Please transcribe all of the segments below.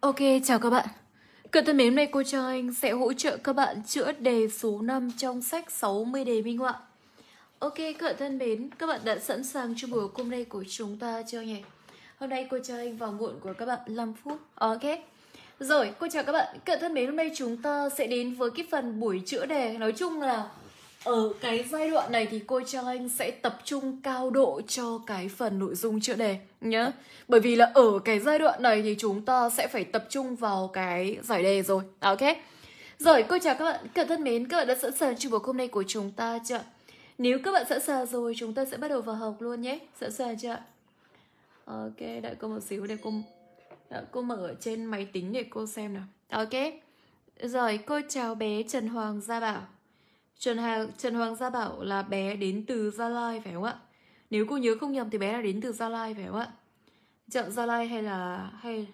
Ok, chào các bạn. Cận thân mến, hôm nay cô cho anh sẽ hỗ trợ các bạn chữa đề số 5 trong sách 60 đề minh họa. Ok, cận thân mến, các bạn đã sẵn sàng cho buổi hôm nay của chúng ta chưa nhỉ? Hôm nay cô cho anh vào muộn của các bạn 5 phút. Ok. Rồi, cô chào các bạn. Cận thân mến, hôm nay chúng ta sẽ đến với cái phần buổi chữa đề. Nói chung là ở cái giai đoạn này thì cô Trang Anh sẽ tập trung cao độ cho cái phần nội dung chữa đề nhé. Bởi vì là ở cái giai đoạn này thì chúng ta sẽ phải tập trung vào cái giải đề rồi. Ok. Rồi, cô chào các bạn. Các bạn thân mến, các bạn đã sẵn sàng cho buổi hôm nay của chúng ta chưa Nếu các bạn sẵn sàng rồi, chúng ta sẽ bắt đầu vào học luôn nhé. Sẵn sàng chưa Ok, đợi cô một xíu để cô đợi cô mở trên máy tính để cô xem nào. Ok. Rồi, cô chào bé Trần Hoàng Gia Bảo. Trần, Hà, Trần Hoàng Gia bảo là bé đến từ Gia Lai phải không ạ? Nếu cô nhớ không nhầm thì bé là đến từ Gia Lai phải không ạ? Chợ Gia Lai hay là hay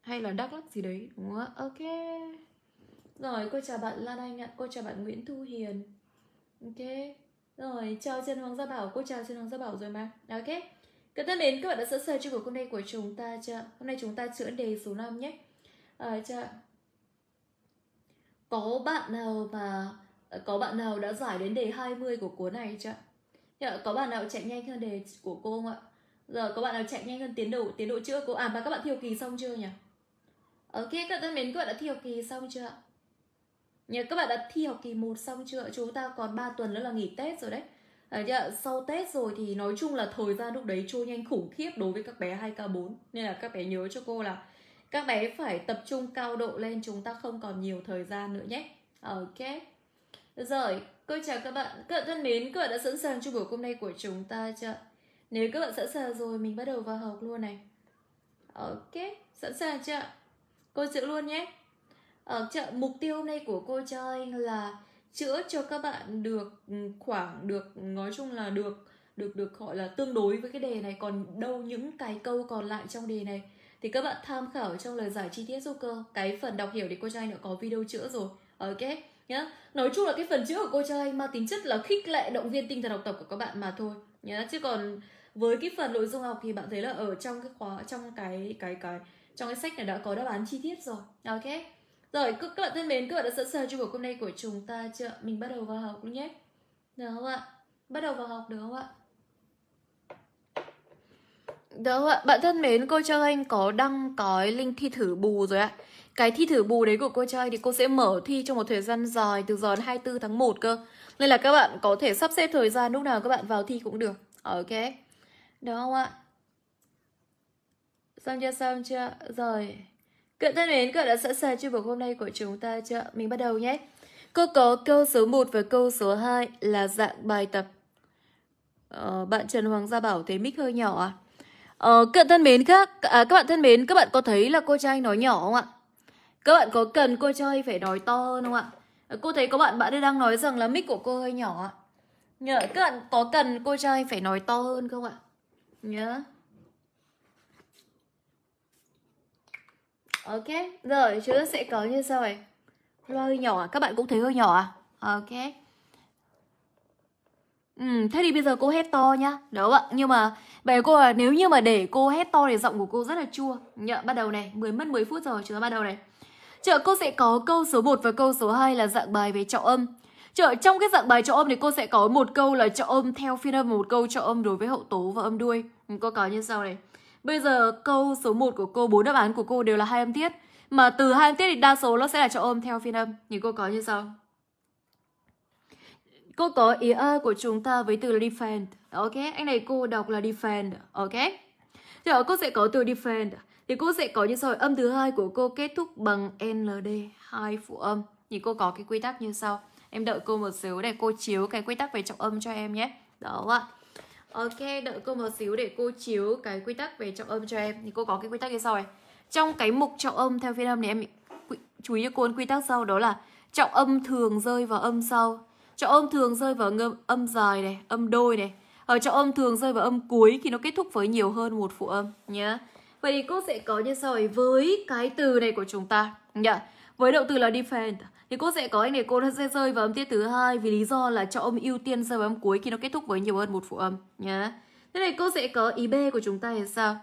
hay là Đắk Lắk gì đấy đúng không ạ? Ok. Rồi cô chào bạn Lan Anh ạ, cô chào bạn Nguyễn Thu Hiền. Ok. Rồi chào Trần Hoàng Gia Bảo, cô chào Trần Hoàng Gia Bảo rồi mà. Ok. Các thân mến, các bạn đã sẵn sàng cho buổi hôm nay của chúng ta chưa? Hôm nay chúng ta chữa đề số 5 nhé. À, ờ, chưa? Có bạn nào mà Ờ, có bạn nào đã giải đến đề 20 của cuốn này chưa? Dạ, có bạn nào chạy nhanh hơn đề của cô không ạ? Giờ dạ, có bạn nào chạy nhanh hơn tiến độ tiến độ chưa cô? À mà các bạn thiều kỳ xong chưa nhỉ? Ok, ờ, các bạn mến, các bạn đã thi học kỳ xong chưa ạ? Nhờ các bạn đã thi học kỳ 1 xong chưa Chúng ta còn 3 tuần nữa là nghỉ Tết rồi đấy. À, dạ, sau Tết rồi thì nói chung là thời gian lúc đấy trôi nhanh khủng khiếp đối với các bé 2K4. Nên là các bé nhớ cho cô là các bé phải tập trung cao độ lên chúng ta không còn nhiều thời gian nữa nhé. Ok. Rồi, cô chào các bạn. Các bạn thân mến, các bạn đã sẵn sàng cho buổi hôm nay của chúng ta chưa? Nếu các bạn sẵn sàng rồi, mình bắt đầu vào học luôn này. Ok, sẵn sàng chưa? Cô chữa luôn nhé. Ở ờ, chợ mục tiêu hôm nay của cô cho anh là chữa cho các bạn được ừ, khoảng được nói chung là được được được gọi là tương đối với cái đề này còn đâu những cái câu còn lại trong đề này thì các bạn tham khảo trong lời giải chi tiết giúp cô cái phần đọc hiểu thì cô cho đã có video chữa rồi ok nhá nói chung là cái phần chữa của cô trai mang tính chất là khích lệ động viên tinh thần học tập của các bạn mà thôi nhá chứ còn với cái phần nội dung học thì bạn thấy là ở trong cái khóa trong cái cái cái trong cái sách này đã có đáp án chi tiết rồi ok rồi các bạn thân mến các bạn đã sẵn sàng cho buổi hôm nay của chúng ta chưa mình bắt đầu vào học luôn nhé được không ạ bắt đầu vào học được không ạ được không ạ bạn thân mến cô cho anh có đăng cái link thi thử bù rồi ạ cái thi thử bù đấy của cô chơi thì cô sẽ mở thi trong một thời gian dài từ giờ đến 24 tháng 1 cơ. Nên là các bạn có thể sắp xếp thời gian lúc nào các bạn vào thi cũng được. Ok. Được không ạ? Xong chưa? Xong chưa? Rồi. Cận thân mến, cận đã sẵn sàng cho buổi hôm nay của chúng ta chưa? Mình bắt đầu nhé. Cô có câu số 1 và câu số 2 là dạng bài tập. Ờ, bạn Trần Hoàng Gia bảo thấy mic hơi nhỏ à? Ờ, cận thân mến khác, à, các bạn thân mến, các bạn có thấy là cô trai nói nhỏ không ạ? Các bạn có cần cô chơi phải nói to hơn không ạ? Cô thấy có bạn bạn đang nói rằng là mic của cô hơi nhỏ ạ. Nhờ, các bạn có cần cô chơi phải nói to hơn không ạ? Nhớ. Ok, rồi chúng sẽ có như sau này. Loa hơi nhỏ à? Các bạn cũng thấy hơi nhỏ à? Ok. Ừ, thế thì bây giờ cô hét to nhá Đúng ạ, nhưng mà bài cô là nếu như mà để cô hét to thì giọng của cô rất là chua Nhờ, bắt đầu này, 10 mất 10 phút rồi, chúng ta bắt đầu này Chợ cô sẽ có câu số 1 và câu số 2 là dạng bài về trọng âm. Chợ trong cái dạng bài trọng âm thì cô sẽ có một câu là trọng âm theo phiên âm và một câu trọng âm đối với hậu tố và âm đuôi. Ừ, cô có như sau này. Bây giờ câu số 1 của cô, bốn đáp án của cô đều là hai âm tiết. Mà từ hai âm tiết thì đa số nó sẽ là trọng âm theo phiên âm. Nhìn cô có như sau. Cô có ý ơ của chúng ta với từ là defend. Ok, anh này cô đọc là defend. Ok. chợ cô sẽ có từ defend thì cô sẽ có những sợi âm thứ hai của cô kết thúc bằng NLD hai phụ âm. Thì cô có cái quy tắc như sau. Em đợi cô một xíu để cô chiếu cái quy tắc về trọng âm cho em nhé. Đó ạ. Ok, đợi cô một xíu để cô chiếu cái quy tắc về trọng âm cho em. Thì cô có cái quy tắc như sau này. Trong cái mục trọng âm theo phiên âm này em chú ý cho cô quy tắc sau đó là trọng âm thường rơi vào âm sau. Trọng âm thường rơi vào âm, âm dài này, âm đôi này. Ở ờ, trọng âm thường rơi vào âm cuối khi nó kết thúc với nhiều hơn một phụ âm nhé. Yeah Vậy thì cô sẽ có như sau với cái từ này của chúng ta nhỉ? Với động từ là defend thì cô sẽ có anh này cô nó sẽ rơi vào âm tiết thứ hai vì lý do là cho âm ưu tiên rơi vào âm cuối khi nó kết thúc với nhiều hơn một phụ âm nhá. Thế này cô sẽ có ý B của chúng ta là sao?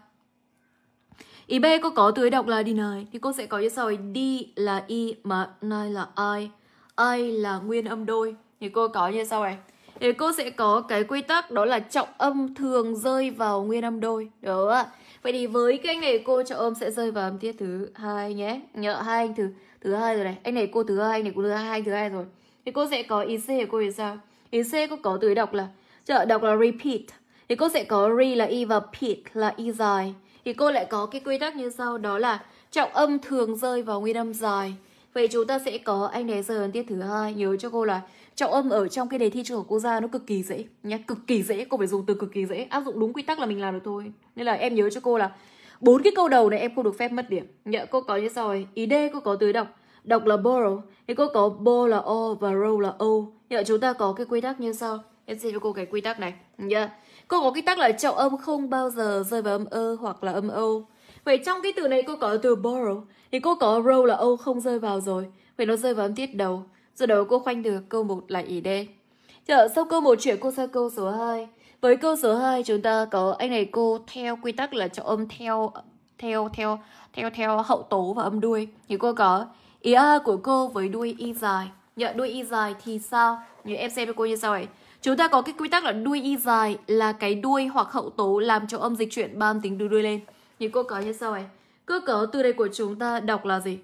Ý B cô có từ đọc là deny thì cô sẽ có như sau ấy đi e là i mà nay là ai. Ai là nguyên âm đôi thì cô có như sau này thì cô sẽ có cái quy tắc đó là trọng âm thường rơi vào nguyên âm đôi. đúng không ạ. Vậy thì với cái anh này cô cho ôm sẽ rơi vào âm tiết thứ hai nhé. Nhớ hai anh thứ thứ hai rồi này. Anh này cô thứ hai, anh này cũng thứ hai, anh thứ hai rồi. Thì cô sẽ có IC của cô thì sao? IC cô có từ đọc là chợ đọc là repeat. Thì cô sẽ có re là y và pit là y dài. Thì cô lại có cái quy tắc như sau đó là trọng âm thường rơi vào nguyên âm dài. Vậy chúng ta sẽ có anh này rơi vào tiết thứ hai. Nhớ cho cô là trọng âm ở trong cái đề thi trung học quốc gia nó cực kỳ dễ nhá cực kỳ dễ cô phải dùng từ cực kỳ dễ áp dụng đúng quy tắc là mình làm được thôi nên là em nhớ cho cô là bốn cái câu đầu này em không được phép mất điểm nhớ cô có như sau rồi ý d cô có tưới đọc đọc là borrow thì cô có bo là o và row là o nhớ chúng ta có cái quy tắc như sau em xin cho cô cái quy tắc này nhớ cô có quy tắc là trọng âm không bao giờ rơi vào âm ơ hoặc là âm âu vậy trong cái từ này cô có từ borrow thì cô có row là o không rơi vào rồi vậy nó rơi vào âm tiết đầu sau đầu cô khoanh được câu 1 là ý D. Chợ sau câu 1 chuyển cô sang câu số 2. Với câu số 2 chúng ta có anh này cô theo quy tắc là cho âm theo theo theo theo theo hậu tố và âm đuôi. Thì cô có ý A của cô với đuôi y dài. nhận đuôi y dài thì sao? Như em xem với cô như sau ấy. Chúng ta có cái quy tắc là đuôi y dài là cái đuôi hoặc hậu tố làm cho âm dịch chuyển ba âm tính đuôi đuôi lên. Thì cô có như sau ấy. Cơ cấu từ đây của chúng ta đọc là gì?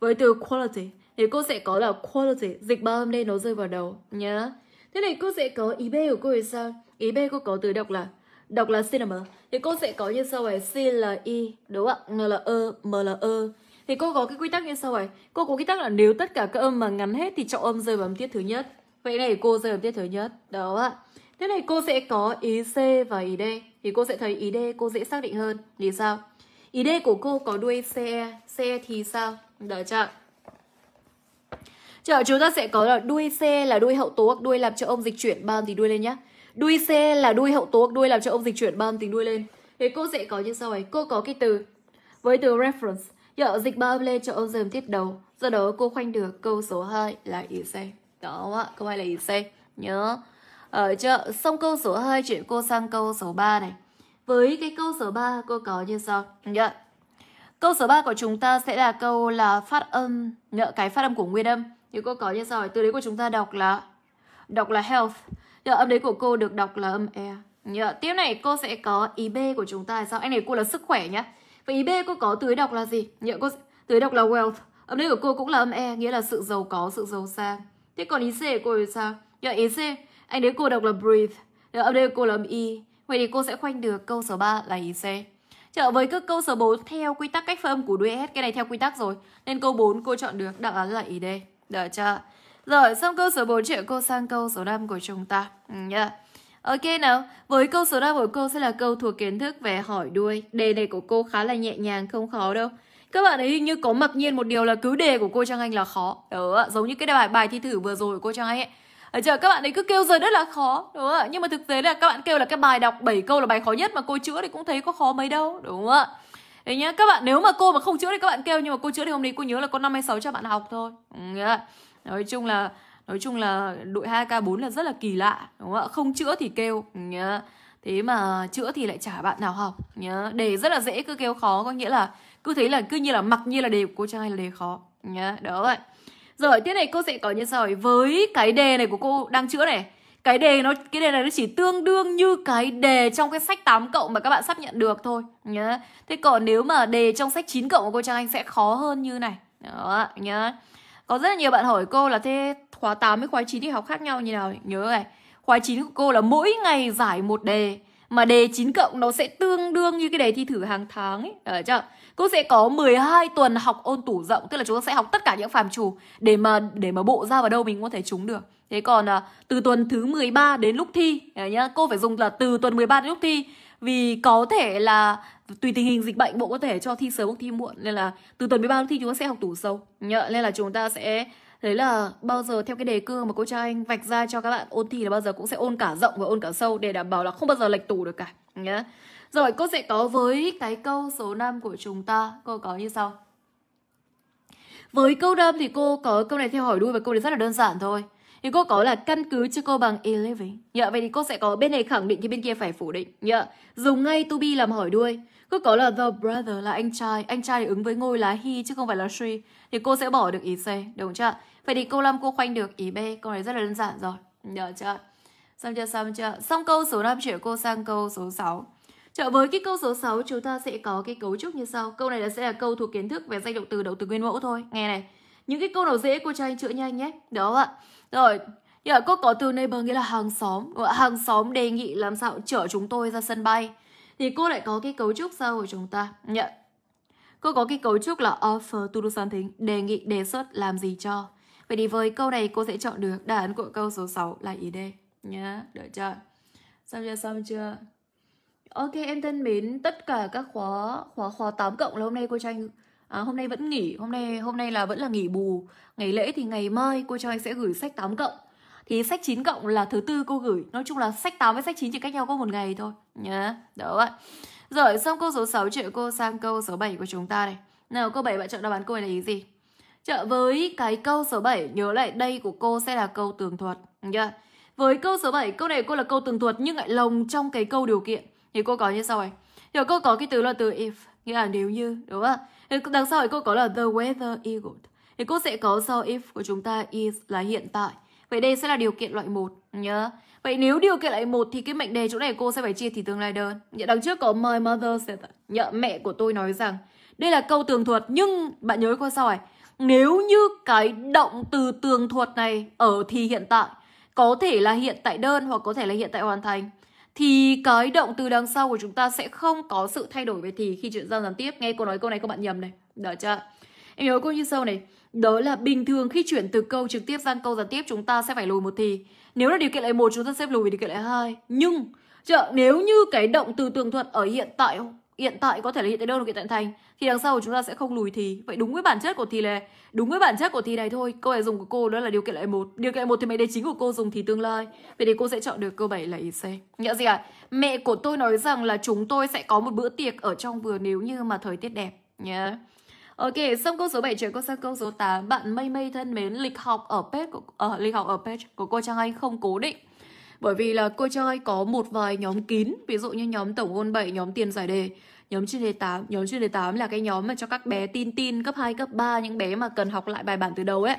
Với từ quality thì cô sẽ có là quality dịch ba âm đây nó rơi vào đầu nhá thế này cô sẽ có ý b của cô thì sao ý b cô có từ đọc là đọc là cinema thì cô sẽ có như sau này c là y e, đúng không n là ơ e, m là ơ e. thì cô có cái quy tắc như sau này cô có quy tắc là nếu tất cả các âm mà ngắn hết thì trọng âm rơi vào âm tiết thứ nhất vậy này cô rơi vào âm tiết thứ nhất đó ạ thế này cô sẽ có ý c và ý d thì cô sẽ thấy ý d cô dễ xác định hơn vì sao ý d của cô có đuôi ce ce thì sao đỡ chưa Chờ chúng ta sẽ có là đuôi C là đuôi hậu tố đuôi làm cho ông dịch chuyển ba âm tính đuôi lên nhá Đuôi C là đuôi hậu tố đuôi làm cho ông dịch chuyển ba âm tính đuôi lên. Thế cô sẽ có như sau ấy. Cô có cái từ với từ reference. Giờ dịch ba âm lên cho ông dầm tiết đầu. Do đó cô khoanh được câu số 2 là ý C. Đó không ạ? Câu 2 là ý C. Nhớ. Ở ờ, chợ xong câu số 2 chuyển cô sang câu số 3 này. Với cái câu số 3 cô có như sau. Nhớ. Câu số 3 của chúng ta sẽ là câu là phát âm, nhớ cái phát âm của nguyên âm. Như cô có như sau, từ đấy của chúng ta đọc là đọc là health. Nhờ âm đấy của cô được đọc là âm e. Nhờ tiếp này cô sẽ có ý e b của chúng ta là sao? Anh này cô là sức khỏe nhá. Vậy ý e b cô có từ đấy đọc là gì? Nhờ cô từ đấy đọc là wealth. Âm đấy của cô cũng là âm e, nghĩa là sự giàu có, sự giàu sang. Thế còn ý e c của cô thì sao? Nhờ ý c, anh đấy cô đọc là breathe. Nhờ âm đấy của cô là âm y. Vậy thì cô sẽ khoanh được câu số 3 là ý C. Trở với các câu số 4 theo quy tắc cách phân âm của đuôi S. Cái này theo quy tắc rồi. Nên câu 4 cô chọn được đáp án là ý D. Được chưa? Rồi, xong câu số 4 chuyển cô sang câu số 5 của chúng ta. Ừ, Ok nào, với câu số 5 của cô sẽ là câu thuộc kiến thức về hỏi đuôi. Đề này của cô khá là nhẹ nhàng, không khó đâu. Các bạn ấy hình như có mặc nhiên một điều là cứ đề của cô Trang Anh là khó. Đó, giống như cái bài bài thi thử vừa rồi của cô Trang Anh ấy. Ở chờ các bạn ấy cứ kêu giờ rất là khó, đúng không ạ? Nhưng mà thực tế là các bạn kêu là cái bài đọc 7 câu là bài khó nhất mà cô chữa thì cũng thấy có khó mấy đâu, đúng không ạ? Đấy nhá, các bạn nếu mà cô mà không chữa thì các bạn kêu nhưng mà cô chữa thì hôm nay cô nhớ là có 56 cho bạn học thôi. Ừ, nói chung là nói chung là đội 2K4 là rất là kỳ lạ đúng không ạ? Không chữa thì kêu ừ, nhá. Thế mà chữa thì lại trả bạn nào học ừ, nhá. Đề rất là dễ cứ kêu khó có nghĩa là cứ thấy là cứ như là mặc như là đề của cô Trang hay là đề khó ừ, nhá. Đó vậy. Rồi tiếp này cô sẽ có như sau với cái đề này của cô đang chữa này cái đề nó cái đề này nó chỉ tương đương như cái đề trong cái sách 8 cộng mà các bạn sắp nhận được thôi nhá thế còn nếu mà đề trong sách 9 cộng của cô trang anh sẽ khó hơn như này đó nhá có rất là nhiều bạn hỏi cô là thế khóa 8 với khóa 9 thì học khác nhau như nào nhớ này khóa 9 của cô là mỗi ngày giải một đề mà đề 9 cộng nó sẽ tương đương như cái đề thi thử hàng tháng ấy, ở ờ, chưa? Cô sẽ có 12 tuần học ôn tủ rộng, tức là chúng ta sẽ học tất cả những phàm trù để mà để mà bộ ra vào đâu mình có thể trúng được. Thế còn à, từ tuần thứ 13 đến lúc thi nhá, cô phải dùng là từ tuần 13 đến lúc thi vì có thể là tùy tình hình dịch bệnh bộ có thể cho thi sớm hoặc thi muộn nên là từ tuần 13 đến thi chúng ta sẽ học tủ sâu. Nhá, nên là chúng ta sẽ đấy là bao giờ theo cái đề cương mà cô cho anh vạch ra cho các bạn ôn thi là bao giờ cũng sẽ ôn cả rộng và ôn cả sâu để đảm bảo là không bao giờ lệch tủ được cả nhá. Rồi cô sẽ có với cái câu số 5 của chúng ta Cô có như sau Với câu đâm thì cô có câu này theo hỏi đuôi và câu này rất là đơn giản thôi thì cô có là căn cứ cho cô bằng elevate. Nhờ dạ, vậy thì cô sẽ có bên này khẳng định thì bên kia phải phủ định. Nhờ dạ, dùng ngay to be làm hỏi đuôi. Cô có là the brother là anh trai, anh trai ứng với ngôi là he chứ không phải là she. Thì cô sẽ bỏ được ý C, đúng chưa? Vậy thì câu 5 cô khoanh được ý B, câu này rất là đơn giản rồi. Nhờ dạ, chưa? Xong chưa, xong chưa? Xong câu số 5 chuyển cô sang câu số 6. Trở với cái câu số 6 chúng ta sẽ có cái cấu trúc như sau. Câu này là sẽ là câu thuộc kiến thức về danh động từ động từ nguyên mẫu thôi. Nghe này. Những cái câu nào dễ cô cho anh chữa nhanh nhé. đó ạ? Rồi, Giờ cô có từ neighbor nghĩa là hàng xóm ờ, Hàng xóm đề nghị làm sao chở chúng tôi ra sân bay Thì cô lại có cái cấu trúc sau của chúng ta Nhận Cô có cái cấu trúc là offer to do something Đề nghị, đề xuất, làm gì cho Vậy thì với câu này cô sẽ chọn được đáp án của câu số 6 là ý D Nhá, đợi chờ Xong chưa, xong chưa Ok em thân mến, tất cả các khóa khóa khóa 8 cộng là hôm nay cô Tranh à, hôm nay vẫn nghỉ, hôm nay hôm nay là vẫn là nghỉ bù. Ngày lễ thì ngày mai cô cho anh sẽ gửi sách 8 cộng. Thì sách 9 cộng là thứ tư cô gửi. Nói chung là sách 8 với sách 9 chỉ cách nhau có một ngày thôi nhá. đó ạ. Rồi xong câu số 6 chuyện cô sang câu số 7 của chúng ta này. Nào câu 7 bạn chọn đáp án cô này là ý gì? Chợ với cái câu số 7 nhớ lại đây của cô sẽ là câu tường thuật nhá. Với câu số 7, câu này cô là câu tường thuật nhưng lại lồng trong cái câu điều kiện thì cô có như sau này thì cô có cái từ là từ if nghĩa là nếu như đúng không thì đằng sau thì cô có là the weather is good thì cô sẽ có sau if của chúng ta is là hiện tại vậy đây sẽ là điều kiện loại một nhớ vậy nếu điều kiện loại một thì cái mệnh đề chỗ này cô sẽ phải chia thì tương lai đơn nhận đằng trước có my mother said nhận mẹ của tôi nói rằng đây là câu tường thuật nhưng bạn nhớ coi sau này nếu như cái động từ tường thuật này ở thì hiện tại có thể là hiện tại đơn hoặc có thể là hiện tại hoàn thành thì cái động từ đằng sau của chúng ta sẽ không có sự thay đổi về thì khi chuyển sang gián tiếp. Nghe cô nói câu này các bạn nhầm này. Được chưa? Em nhớ cô như sau này. Đó là bình thường khi chuyển từ câu trực tiếp sang câu gián tiếp chúng ta sẽ phải lùi một thì. Nếu là điều kiện lại một chúng ta sẽ lùi về điều kiện lại hai. Nhưng chợ nếu như cái động từ tường thuật ở hiện tại hiện tại có thể là hiện tại đơn được kiện tại thành thì đằng sau chúng ta sẽ không lùi thì vậy đúng với bản chất của thì là đúng với bản chất của thì này thôi câu này dùng của cô đó là điều kiện lại một điều kiện một thì mấy đề chính của cô dùng thì tương lai vậy thì cô sẽ chọn được câu 7 là ý c nghĩa gì ạ à? mẹ của tôi nói rằng là chúng tôi sẽ có một bữa tiệc ở trong vườn nếu như mà thời tiết đẹp nhé yeah. Ok, xong câu số 7 chuyển qua sang câu số 8 Bạn Mây Mây thân mến, lịch học ở page của, uh, lịch học ở page của cô Trang Anh không cố định bởi vì là cô chơi có một vài nhóm kín, ví dụ như nhóm tổng ngôn 7, nhóm tiền giải đề, nhóm chuyên đề 8. Nhóm chuyên đề 8 là cái nhóm mà cho các bé tin tin cấp 2, cấp 3, những bé mà cần học lại bài bản từ đầu ấy.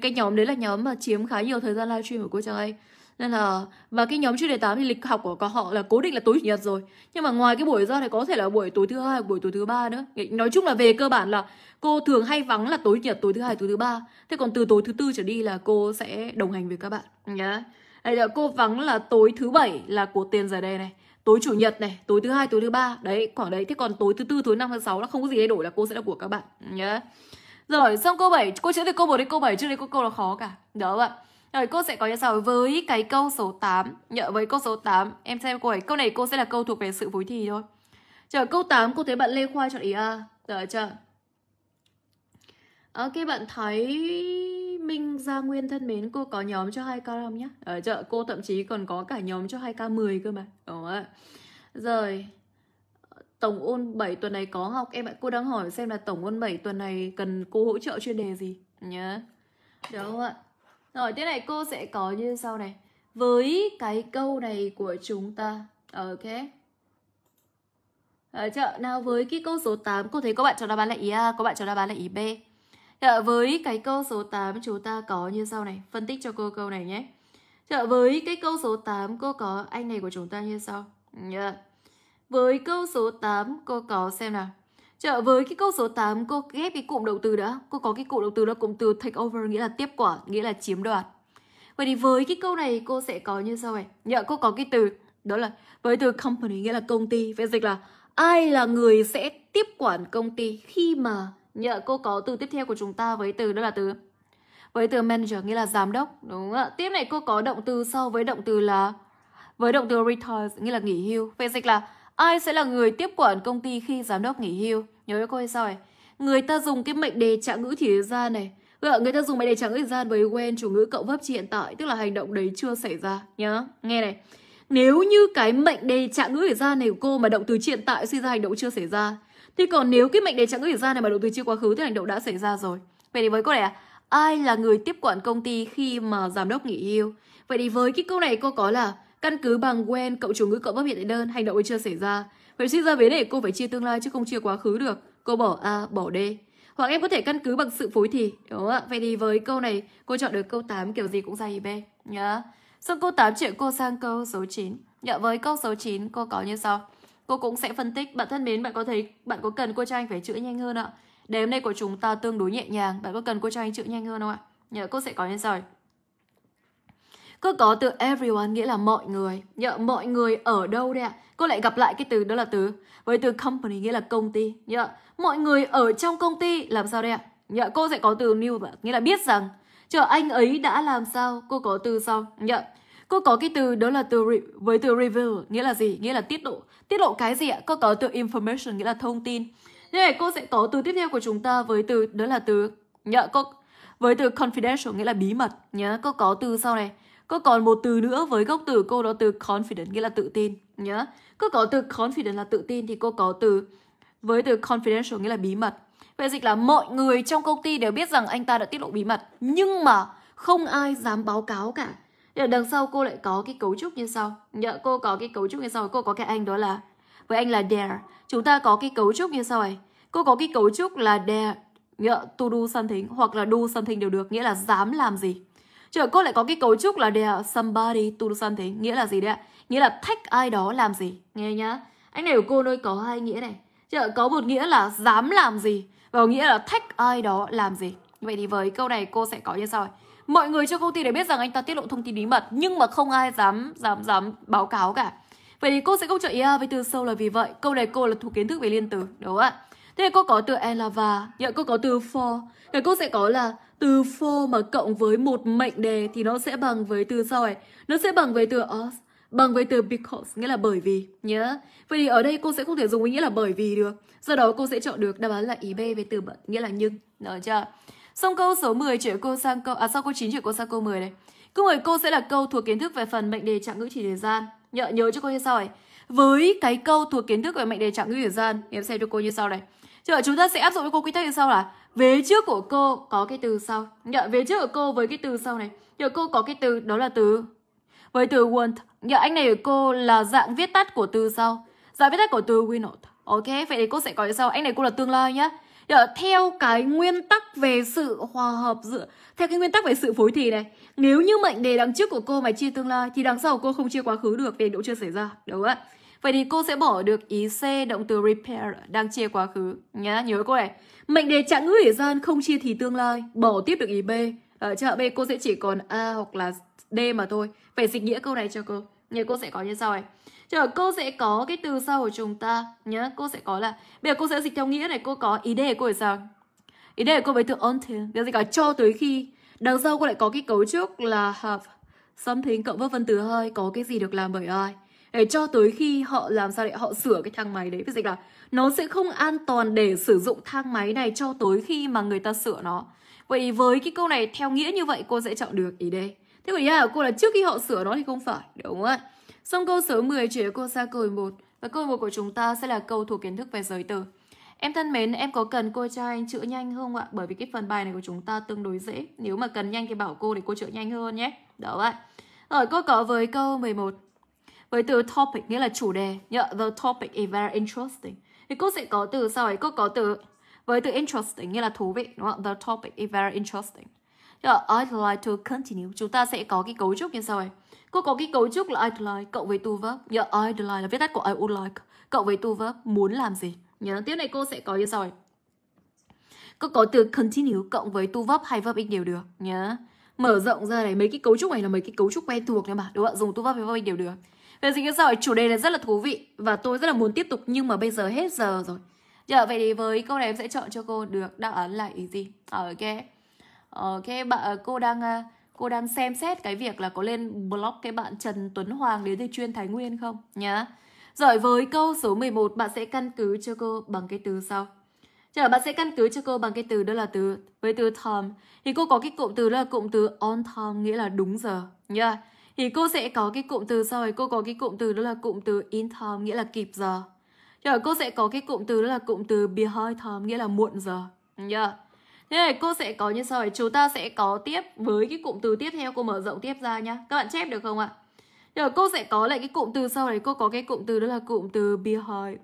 Cái nhóm đấy là nhóm mà chiếm khá nhiều thời gian livestream của cô chơi nên là và cái nhóm chuyên đề 8 thì lịch học của họ là cố định là tối chủ nhật rồi nhưng mà ngoài cái buổi ra thì có thể là buổi tối thứ hai buổi tối thứ ba nữa nói chung là về cơ bản là cô thường hay vắng là tối chủ nhật tối thứ hai tối thứ ba thế còn từ tối thứ tư trở đi là cô sẽ đồng hành với các bạn nhá yeah. Đây là cô vắng là tối thứ bảy là của tiền giải đề này tối chủ nhật này tối thứ hai tối thứ ba đấy khoảng đấy thế còn tối thứ tư thứ năm thứ sáu là không có gì thay đổi là cô sẽ là của các bạn nhé rồi xong câu 7 cô chưa được câu 1 đến câu 7 chưa đây có câu là khó cả đó ạ rồi cô sẽ có như sau với cái câu số 8 nhớ với câu số 8 em xem cô ấy câu này cô sẽ là câu thuộc về sự phối thì thôi chờ câu 8 cô thấy bạn Lê Khoa chọn ý A à? được chưa ok ờ, bạn thấy Minh Gia Nguyên thân mến cô có nhóm cho 2k không nhá ở chợ cô thậm chí còn có cả nhóm cho 2k10 cơ mà đúng ạ rồi tổng ôn 7 tuần này có học em ạ cô đang hỏi xem là tổng ôn 7 tuần này cần cô hỗ trợ chuyên đề gì nhá đúng không ạ rồi thế này cô sẽ có như sau này với cái câu này của chúng ta ok ở chợ nào với cái câu số 8 cô thấy có bạn cho đáp án là ý A có bạn cho đáp án là ý B với cái câu số 8 chúng ta có như sau này Phân tích cho cô câu này nhé Với cái câu số 8 cô có anh này của chúng ta như sau Với câu số 8 cô có xem nào Chợ với cái câu số 8 cô ghép cái cụm động từ đã Cô có cái cụm động từ là cụm từ take over nghĩa là tiếp quả Nghĩa là chiếm đoạt Vậy thì với cái câu này cô sẽ có như sau này Nhờ cô có cái từ đó là với từ company nghĩa là công ty Vậy dịch là ai là người sẽ tiếp quản công ty khi mà Nhờ cô có từ tiếp theo của chúng ta với từ đó là từ với từ manager nghĩa là giám đốc đúng ạ tiếp này cô có động từ sau với động từ là với động từ retires nghĩa là nghỉ hưu vậy dịch là ai sẽ là người tiếp quản công ty khi giám đốc nghỉ hưu nhớ cho cô hay sao này người ta dùng cái mệnh đề trạng ngữ thì ra này ừ, người ta dùng mệnh đề trạng ngữ thì ra với when chủ ngữ cộng vấp trị hiện tại tức là hành động đấy chưa xảy ra nhớ nghe này nếu như cái mệnh đề trạng ngữ thì ra này của cô mà động từ hiện tại suy ra hành động chưa xảy ra Thế còn nếu cái mệnh đề chẳng có thể ra này mà đầu tư chưa quá khứ thì hành động đã xảy ra rồi. Vậy thì với câu này à, ai là người tiếp quản công ty khi mà giám đốc nghỉ hưu? Vậy thì với cái câu này cô có là căn cứ bằng quen cậu chủ ngữ cậu bất hiện tại đơn hành động chưa xảy ra. Vậy suy ra vấn đề cô phải chia tương lai chứ không chia quá khứ được. Cô bỏ A, bỏ D. Hoặc em có thể căn cứ bằng sự phối thì. Đúng không ạ? Vậy thì với câu này cô chọn được câu 8 kiểu gì cũng ra B. Nhá. Xong câu 8 chuyện cô sang câu số 9. Dạ với câu số 9 cô có như sau. Cô cũng sẽ phân tích, bạn thân mến, bạn có thấy bạn có cần cô cho anh phải chữa nhanh hơn ạ? Đề hôm nay của chúng ta tương đối nhẹ nhàng, bạn có cần cô cho anh chữa nhanh hơn không ạ? Nhớ cô sẽ có như rồi. Cứ có từ everyone nghĩa là mọi người. Nhớ mọi người ở đâu đây ạ? Cô lại gặp lại cái từ đó là từ với từ company nghĩa là công ty. Nhớ mọi người ở trong công ty làm sao đây ạ? Nhớ cô sẽ có từ knew nghĩa là biết rằng chờ anh ấy đã làm sao, cô có từ sau. Nhớ Cô có cái từ đó là từ re, với từ reveal nghĩa là gì? Nghĩa là tiết lộ. Tiết lộ cái gì ạ? Cô có từ information nghĩa là thông tin. Như vậy cô sẽ có từ tiếp theo của chúng ta với từ đó là từ nhá cô với từ confidential nghĩa là bí mật nhớ Cô có từ sau này. Cô còn một từ nữa với gốc từ cô đó từ confident nghĩa là tự tin nhớ Cô có từ confident là tự tin thì cô có từ với từ confidential nghĩa là bí mật. Vậy dịch là mọi người trong công ty đều biết rằng anh ta đã tiết lộ bí mật nhưng mà không ai dám báo cáo cả đằng sau cô lại có cái cấu trúc như sau. Nhờ cô có cái cấu trúc như sau, cô có cái anh đó là với anh là dare. Chúng ta có cái cấu trúc như sau này. Cô có cái cấu trúc là dare, nhờ to do something hoặc là do something đều được, nghĩa là dám làm gì. Chờ cô lại có cái cấu trúc là dare somebody to do something, nghĩa là gì đấy ạ? Nghĩa là thách ai đó làm gì. Nghe nhá. Anh này của cô nơi có hai nghĩa này. Chờ có một nghĩa là dám làm gì và nghĩa là thách ai đó làm gì. Vậy thì với câu này cô sẽ có như sau này mọi người trong công ty để biết rằng anh ta tiết lộ thông tin bí mật nhưng mà không ai dám dám dám báo cáo cả vậy thì cô sẽ không chọn ia với từ sâu là vì vậy câu này cô là thuộc kiến thức về liên từ đúng không ạ thế cô có từ elava dạ cô có từ for thì cô sẽ có là từ for mà cộng với một mệnh đề thì nó sẽ bằng với từ sau này nó sẽ bằng với từ us bằng với từ because nghĩa là bởi vì nhớ vậy thì ở đây cô sẽ không thể dùng ý nghĩa là bởi vì được do đó cô sẽ chọn được đáp án là ý b về từ bận nghĩa là nhưng được chưa Xong câu số 10 chuyển cô sang câu à sau câu 9 chuyển cô sang câu 10 này. Câu 10 cô sẽ là câu thuộc kiến thức về phần mệnh đề trạng ngữ chỉ thời gian. Nhớ nhớ cho cô như sau này. Với cái câu thuộc kiến thức về mệnh đề trạng ngữ chỉ thời gian em xem cho cô như sau này. Chờ chúng ta sẽ áp dụng cho cô quy tắc như sau là vế trước của cô có cái từ sau. Nhớ vế trước của cô với cái từ sau này. Nhớ cô có cái từ đó là từ với từ want. Nhớ anh này của cô là dạng viết tắt của từ sau. Dạng viết tắt của từ will not. Ok, vậy thì cô sẽ có như sau. Anh này cô là tương lai nhá theo cái nguyên tắc về sự hòa hợp giữa theo cái nguyên tắc về sự phối thì này nếu như mệnh đề đằng trước của cô mà chia tương lai thì đằng sau cô không chia quá khứ được vì độ chưa xảy ra đúng ạ vậy thì cô sẽ bỏ được ý c động từ repair đang chia quá khứ nhá nhớ cô này mệnh đề trạng ngữ để gian không chia thì tương lai bỏ tiếp được ý b ở chợ b cô sẽ chỉ còn a hoặc là d mà thôi phải dịch nghĩa câu này cho cô nhớ cô sẽ có như sau này Chứ cô sẽ có cái từ sau của chúng ta nhá. Cô sẽ có là bây giờ cô sẽ dịch theo nghĩa này, cô có ý đề của sao? Ý đề của cô với từ until, nghĩa gì cả cho tới khi. Đằng sau cô lại có cái cấu trúc là have something cộng với phân từ hơi, có cái gì được làm bởi ai. Để cho tới khi họ làm sao để họ sửa cái thang máy đấy. Vì dịch là nó sẽ không an toàn để sử dụng thang máy này cho tới khi mà người ta sửa nó. Vậy với cái câu này theo nghĩa như vậy cô sẽ chọn được ý đề. Thế còn ý là cô là trước khi họ sửa nó thì không phải, đúng không ạ? Xong câu số 10 chỉ cô ra câu 11 và câu 11 của chúng ta sẽ là câu thuộc kiến thức về giới từ. Em thân mến, em có cần cô cho anh chữa nhanh không ạ? Bởi vì cái phần bài này của chúng ta tương đối dễ. Nếu mà cần nhanh thì bảo cô để cô chữa nhanh hơn nhé. Đó vậy. Rồi cô có với câu 11. Với từ topic nghĩa là chủ đề. Yeah, the topic is very interesting. Thì cô sẽ có từ sau ấy, cô có từ với từ interesting nghĩa là thú vị, đúng không? The topic is very interesting. Yeah, I'd like to continue. Chúng ta sẽ có cái cấu trúc như sau ấy. Cô có cái cấu trúc là I'd like cộng với to verb. Nhớ I'd like là viết tắt của I would like cộng với to verb muốn làm gì. Nhớ tiếp này cô sẽ có như sau này. Cô có từ continue cộng với to verb hay verb x đều được nhớ. Mở rộng ra này mấy cái cấu trúc này là mấy cái cấu trúc quen thuộc nữa mà, đúng không ạ? Dùng to verb hay verb x đều được. Về gì như sau này, chủ đề này rất là thú vị và tôi rất là muốn tiếp tục nhưng mà bây giờ hết giờ rồi. Giờ dạ, vậy thì với câu này em sẽ chọn cho cô được đáp án là ý gì? Ok. Ok, bạn cô đang à, cô đang xem xét cái việc là có lên blog cái bạn Trần Tuấn Hoàng đến từ chuyên Thái Nguyên không nhá. Rồi với câu số 11 bạn sẽ căn cứ cho cô bằng cái từ sau. Chờ bạn sẽ căn cứ cho cô bằng cái từ đó là từ với từ time thì cô có cái cụm từ đó là cụm từ on time nghĩa là đúng giờ nhá. Thì cô sẽ có cái cụm từ sau thì cô có cái cụm từ đó là cụm từ in time nghĩa là kịp giờ. Chờ cô sẽ có cái cụm từ đó là cụm từ behind time nghĩa là muộn giờ nhá. Yeah. Thế này cô sẽ có như sau này Chúng ta sẽ có tiếp với cái cụm từ tiếp theo Cô mở rộng tiếp ra nhá Các bạn chép được không ạ? Rồi cô sẽ có lại cái cụm từ sau này Cô có cái cụm từ đó là cụm từ behind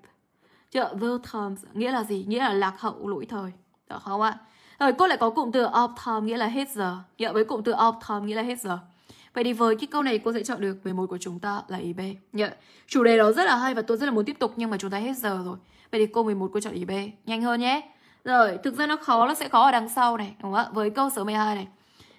Chợ the times Nghĩa là gì? Nghĩa là lạc hậu lỗi thời Được không ạ? Rồi cô lại có cụm từ off time Nghĩa là hết giờ Nghĩa với cụm từ off time Nghĩa là hết giờ Vậy thì với cái câu này cô sẽ chọn được 11 của chúng ta là ý B yeah. Chủ đề đó rất là hay và tôi rất là muốn tiếp tục nhưng mà chúng ta hết giờ rồi Vậy thì cô 11 cô chọn ý B Nhanh hơn nhé rồi, thực ra nó khó nó sẽ khó ở đằng sau này, đúng không ạ? Với câu số 12 này.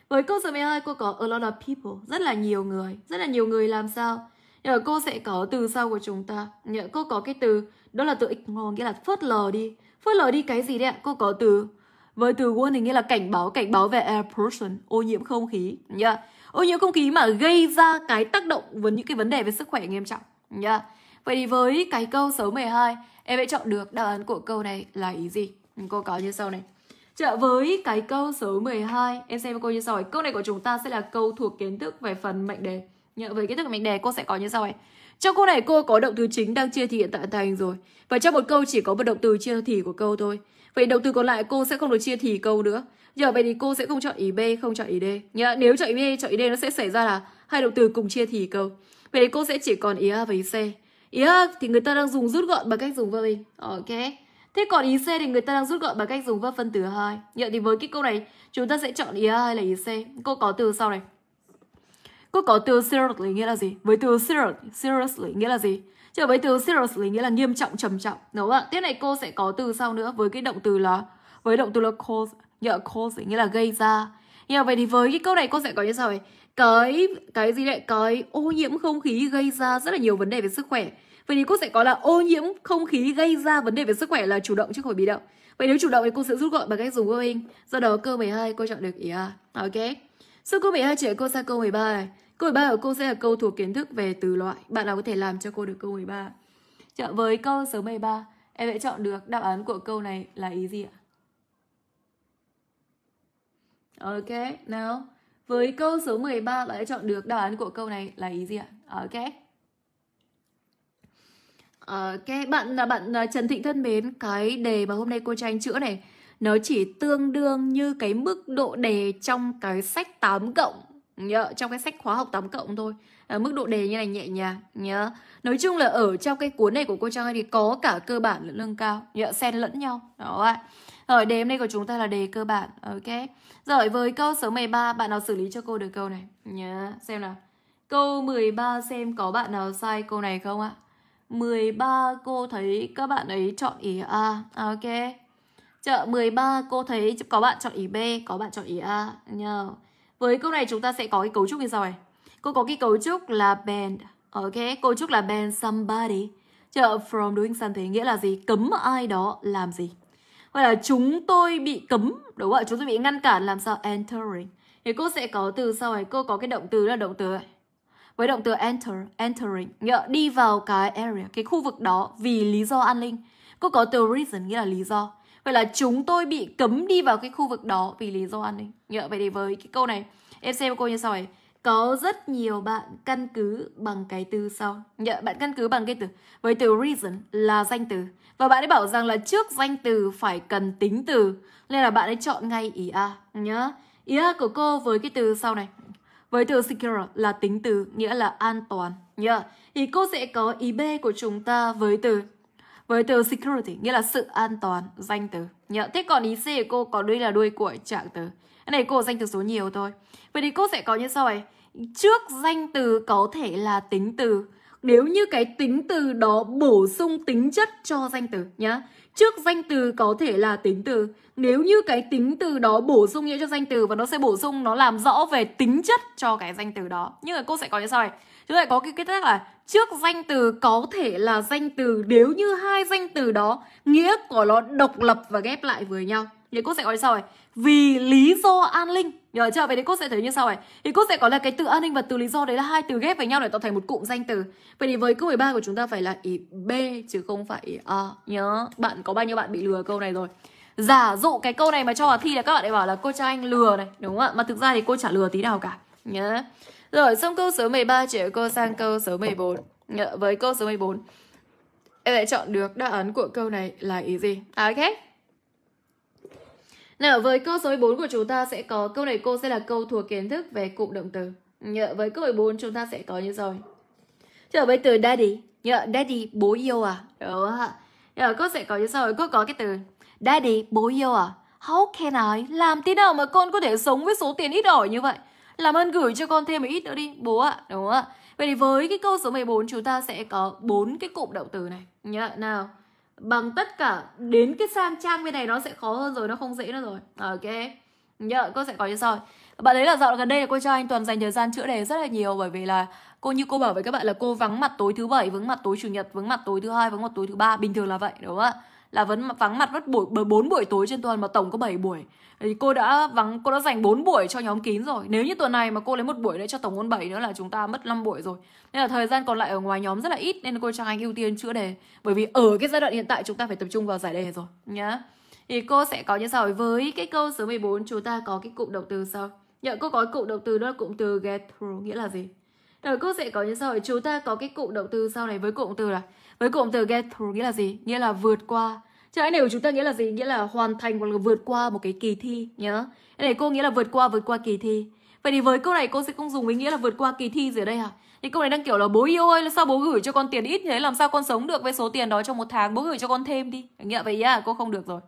Với câu số 12 cô có a lot of people, rất là nhiều người, rất là nhiều người làm sao? nhờ cô sẽ có từ sau của chúng ta. nhờ cô có cái từ đó là từ ignore nghĩa là phớt lờ đi. Phớt lờ đi cái gì đấy ạ? Cô có từ với từ warning nghĩa là cảnh báo, cảnh báo về air pollution, ô nhiễm không khí nhá. Ô nhiễm không khí mà gây ra cái tác động với những cái vấn đề về sức khỏe nghiêm trọng nhá. Vậy thì với cái câu số 12, em hãy chọn được đáp án của câu này là ý gì? Ừ, cô có như sau này. Trở với cái câu số 12, em xem cô như sau này. Câu này của chúng ta sẽ là câu thuộc kiến thức về phần mệnh đề. Nhớ với kiến thức mệnh đề cô sẽ có như sau này. Trong câu này cô có động từ chính đang chia thì hiện tại thành rồi. Và trong một câu chỉ có một động từ chia thì của câu thôi. Vậy động từ còn lại cô sẽ không được chia thì câu nữa. Giờ vậy thì cô sẽ không chọn ý B, không chọn ý D. Nhớ, nếu chọn ý B, chọn ý D nó sẽ xảy ra là hai động từ cùng chia thì câu. Vậy thì cô sẽ chỉ còn ý A và ý C. Ý A thì người ta đang dùng rút gọn bằng cách dùng verb. Ok. Thế còn ý C thì người ta đang rút gọn bằng cách dùng vấp phân tử 2. Vậy thì với cái câu này, chúng ta sẽ chọn ý A hay là ý C. Cô có từ sau này. Cô có từ seriously nghĩa là gì? Với từ seriously nghĩa là gì? Trở với từ seriously nghĩa là nghiêm trọng, trầm trọng. Đúng không ạ? Tiếp này cô sẽ có từ sau nữa với cái động từ là với động từ là cause, nghĩa là cause nghĩa là gây ra. nhờ vậy thì với cái câu này cô sẽ có như sau này. Cái cái gì đấy cái ô nhiễm không khí gây ra rất là nhiều vấn đề về sức khỏe Vậy thì cô sẽ có là ô nhiễm không khí gây ra vấn đề về sức khỏe là chủ động chứ không phải bị động. Vậy nếu chủ động thì cô sẽ rút gọn bằng cách dùng going. Do đó câu 12 cô chọn được ý A. Ok. Sau câu 12 chuyển cô sang câu 13 này. Câu 13 của cô sẽ là câu thuộc kiến thức về từ loại. Bạn nào có thể làm cho cô được câu 13. chợ với câu số 13, em sẽ chọn được đáp án của câu này là ý gì ạ? Ok, nào. Với câu số 13 bạn sẽ chọn được đáp án của câu này là ý gì ạ? Ok. À, cái bạn là bạn ờ, Trần Thịnh thân mến, cái đề mà hôm nay cô cho anh chữa này nó chỉ tương đương như cái mức độ đề trong cái sách 8 cộng nhớ trong cái sách khóa học 8 cộng thôi à, mức độ đề như này nhẹ nhàng nhớ nói chung là ở trong cái cuốn này của cô trang thì có cả cơ bản lẫn nâng cao nhớ xen lẫn nhau đó ạ rồi đề hôm nay của chúng ta là đề cơ bản ok rồi với câu số 13 bạn nào xử lý cho cô được câu này nhớ xem nào câu 13 xem có bạn nào sai câu này không ạ 13 cô thấy các bạn ấy chọn ý A à, Ok Chợ 13 cô thấy có bạn chọn ý B Có bạn chọn ý A nhờ Với câu này chúng ta sẽ có cái cấu trúc như sau này Cô có cái cấu trúc là banned Ok, cấu trúc là ban somebody Chợ from doing something nghĩa là gì? Cấm ai đó làm gì Hoặc là chúng tôi bị cấm Đúng không ạ? Chúng tôi bị ngăn cản làm sao? Entering Thì cô sẽ có từ sau này Cô có cái động từ là động từ ấy với động từ enter, entering nghĩa đi vào cái area, cái khu vực đó vì lý do an ninh. Cũng có từ reason nghĩa là lý do. Vậy là chúng tôi bị cấm đi vào cái khu vực đó vì lý do an ninh. Nghĩa vậy thì với cái câu này em xem cô như sau này. Có rất nhiều bạn căn cứ bằng cái từ sau. Nghĩa bạn căn cứ bằng cái từ với từ reason là danh từ. Và bạn ấy bảo rằng là trước danh từ phải cần tính từ. Nên là bạn ấy chọn ngay ý a nhá. Ý a của cô với cái từ sau này với từ secure là tính từ, nghĩa là an toàn nhá. Yeah. Thì cô sẽ có ý B của chúng ta với từ với từ security nghĩa là sự an toàn danh từ nhá. Yeah. Thế còn ý C của cô có đuôi là đuôi của trạng từ. Cái này cô danh từ số nhiều thôi. Vậy thì cô sẽ có như sau này. Trước danh từ có thể là tính từ nếu như cái tính từ đó bổ sung tính chất cho danh từ nhá. Trước danh từ có thể là tính từ. Nếu như cái tính từ đó bổ sung nghĩa cho danh từ và nó sẽ bổ sung nó làm rõ về tính chất cho cái danh từ đó. Nhưng mà cô sẽ có như sau này chúng lại có cái quy tắc là trước danh từ có thể là danh từ nếu như hai danh từ đó nghĩa của nó độc lập và ghép lại với nhau thì cô sẽ có như sau này vì lý do an ninh nhớ chưa vậy thì cô sẽ thấy như sau này thì cô sẽ có là cái từ an ninh và từ lý do đấy là hai từ ghép với nhau để tạo thành một cụm danh từ vậy thì với câu 13 của chúng ta phải là ý b chứ không phải ý a nhớ bạn có bao nhiêu bạn bị lừa câu này rồi giả dụ cái câu này mà cho vào thi là các bạn lại bảo là cô cho anh lừa này đúng không ạ mà thực ra thì cô chả lừa tí nào cả nhớ rồi xong câu số 13 chuyển cô sang câu số 14 dạ, Với câu số 14 Em lại chọn được đáp án của câu này là ý gì à, Ok Nào với câu số 14 của chúng ta sẽ có Câu này cô sẽ là câu thuộc kiến thức về cụm động từ Nhờ, dạ, Với câu 14 chúng ta sẽ có như rồi Trở với từ daddy Nhờ, dạ, Daddy bố yêu à Đúng ạ Nhờ, Cô sẽ có như sau Cô có cái từ Daddy bố yêu à How can I? Làm thế nào mà con có thể sống với số tiền ít ỏi như vậy? Làm ơn gửi cho con thêm một ít nữa đi, bố ạ, đúng không ạ? Vậy thì với cái câu số 14 chúng ta sẽ có bốn cái cụm động từ này nhá. Nào, bằng tất cả đến cái sang trang bên này nó sẽ khó hơn rồi, nó không dễ nữa rồi. Ok. Nhớ, cô sẽ có như sau. Bạn ấy là dạo gần đây là cô cho anh Toàn dành thời gian chữa đề rất là nhiều bởi vì là cô như cô bảo với các bạn là cô vắng mặt tối thứ bảy, vắng mặt tối chủ nhật, vắng mặt tối thứ hai, vắng mặt tối thứ ba, bình thường là vậy đúng không ạ? Là vẫn vắng mặt mất buổi bốn buổi tối trên tuần mà tổng có 7 buổi thì cô đã vắng cô đã dành 4 buổi cho nhóm kín rồi nếu như tuần này mà cô lấy một buổi để cho tổng môn 7 nữa là chúng ta mất 5 buổi rồi nên là thời gian còn lại ở ngoài nhóm rất là ít nên cô trang anh ưu tiên chữa đề bởi vì ở cái giai đoạn hiện tại chúng ta phải tập trung vào giải đề rồi nhá thì cô sẽ có như sau với cái câu số 14 chúng ta có cái cụm động từ sau nhận cô có cụm động từ đó là cụm từ get through nghĩa là gì rồi cô sẽ có như sau chúng ta có cái cụm động từ sau này với cụm từ là với cụm từ get through nghĩa là gì nghĩa là vượt qua Chữ này của chúng ta nghĩa là gì? Nghĩa là hoàn thành hoặc là vượt qua một cái kỳ thi nhớ. cái này cô nghĩa là vượt qua vượt qua kỳ thi. Vậy thì với câu này cô sẽ không dùng ý nghĩa là vượt qua kỳ thi gì ở đây hả? À? Thì câu này đang kiểu là bố yêu ơi là sao bố gửi cho con tiền ít như thế làm sao con sống được với số tiền đó trong một tháng bố gửi cho con thêm đi. Nghĩa vậy à, cô không được rồi.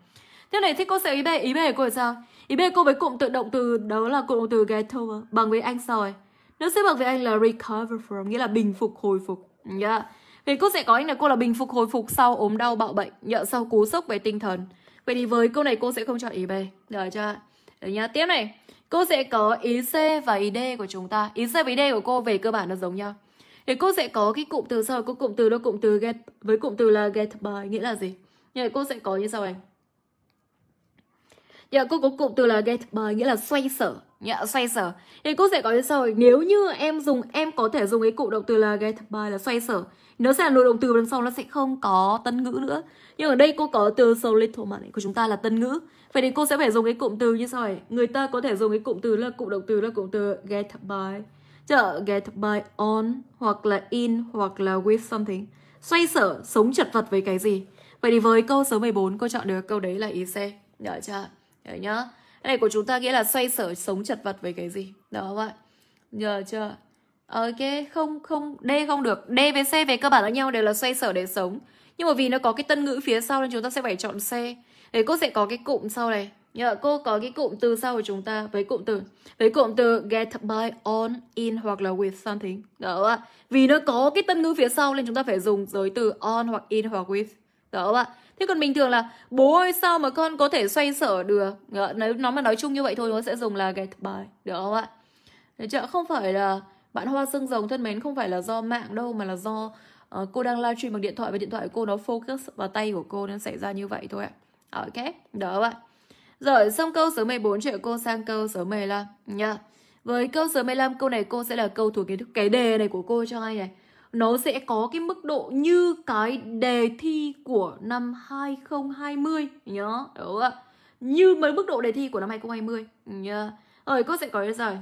Thế này thì cô sẽ ý bê ý bê cô là sao? Ý bê cô với cụm tự động từ đó là cụm động từ get over bằng với anh rồi Nó sẽ bằng với anh là recover from nghĩa là bình phục hồi phục. Yeah vì cô sẽ có anh là cô là bình phục hồi phục sau ốm đau bạo bệnh, nhỡ sau cú sốc về tinh thần. Vậy thì với câu này cô sẽ không chọn ý B. Được chưa? Được nhá. Tiếp này. Cô sẽ có ý C và ý D của chúng ta. Ý C và ý D của cô về cơ bản nó giống nhau. Thì cô sẽ có cái cụm từ sau có cụm từ đó cụm từ get với cụm từ là get by nghĩa là gì? Như cô sẽ có như sau này. Dạ, cô có cụm từ là get by nghĩa là xoay sở Dạ, xoay sở Thì cô sẽ có như sau Nếu như em dùng, em có thể dùng cái cụm động từ là get by là xoay sở nó sẽ là nội động từ đằng sau nó sẽ không có tân ngữ nữa nhưng ở đây cô có từ so little money của chúng ta là tân ngữ vậy thì cô sẽ phải dùng cái cụm từ như sau này người ta có thể dùng cái cụm từ là cụm động từ là cụm từ get by chợ get by on hoặc là in hoặc là with something xoay sở sống chật vật với cái gì vậy thì với câu số 14 cô chọn được câu đấy là ý C được chưa được nhá cái này của chúng ta nghĩa là xoay sở sống chật vật với cái gì đó vậy nhờ chưa ok không không d không được d với c về cơ bản là nhau đều là xoay sở để sống nhưng mà vì nó có cái tân ngữ phía sau nên chúng ta sẽ phải chọn c để cô sẽ có cái cụm sau này Nhờ cô có cái cụm từ sau của chúng ta với cụm từ với cụm từ get by on in hoặc là with something đó ạ vì nó có cái tân ngữ phía sau nên chúng ta phải dùng giới từ on hoặc in hoặc with đó ạ thế còn bình thường là bố ơi sao mà con có thể xoay sở được nếu nó mà nói chung như vậy thôi nó sẽ dùng là get by được không ạ được không phải là bạn hoa xương rồng thân mến không phải là do mạng đâu mà là do uh, cô đang livestream bằng điện thoại và điện thoại của cô nó focus vào tay của cô nên xảy ra như vậy thôi ạ à. ok đó ạ rồi xong câu số 14 chuyển cô sang câu số 15 nha yeah. với câu số 15 câu này cô sẽ là câu thuộc kiến thức cái đề này của cô cho anh này nó sẽ có cái mức độ như cái đề thi của năm 2020 nhớ đúng không ạ như mấy mức độ đề thi của năm 2020 nhá yeah. rồi cô sẽ có rồi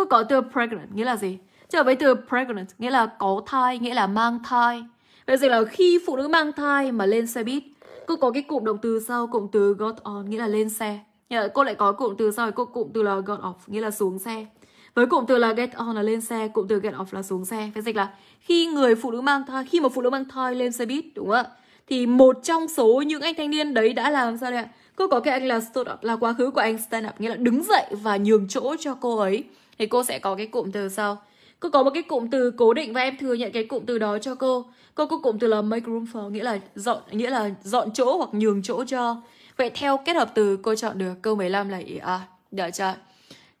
Cô có từ pregnant nghĩa là gì? Trở với từ pregnant nghĩa là có thai, nghĩa là mang thai. Vậy dịch là khi phụ nữ mang thai mà lên xe buýt, cô có cái cụm động từ sau, cụm từ got on nghĩa là lên xe. Nghĩa là cô lại có cụm từ sau, cô cụm từ là got off nghĩa là xuống xe. Với cụm từ là get on là lên xe, cụm từ get off là xuống xe. Vậy dịch là khi người phụ nữ mang thai, khi mà phụ nữ mang thai lên xe buýt đúng không ạ? Thì một trong số những anh thanh niên đấy đã làm sao đây ạ? Cô có cái anh là stood up là quá khứ của anh stand up nghĩa là đứng dậy và nhường chỗ cho cô ấy thì cô sẽ có cái cụm từ sau cô có một cái cụm từ cố định và em thừa nhận cái cụm từ đó cho cô cô có cụm từ là make room for nghĩa là dọn nghĩa là dọn chỗ hoặc nhường chỗ cho vậy theo kết hợp từ cô chọn được câu 15 là ý à đợi chờ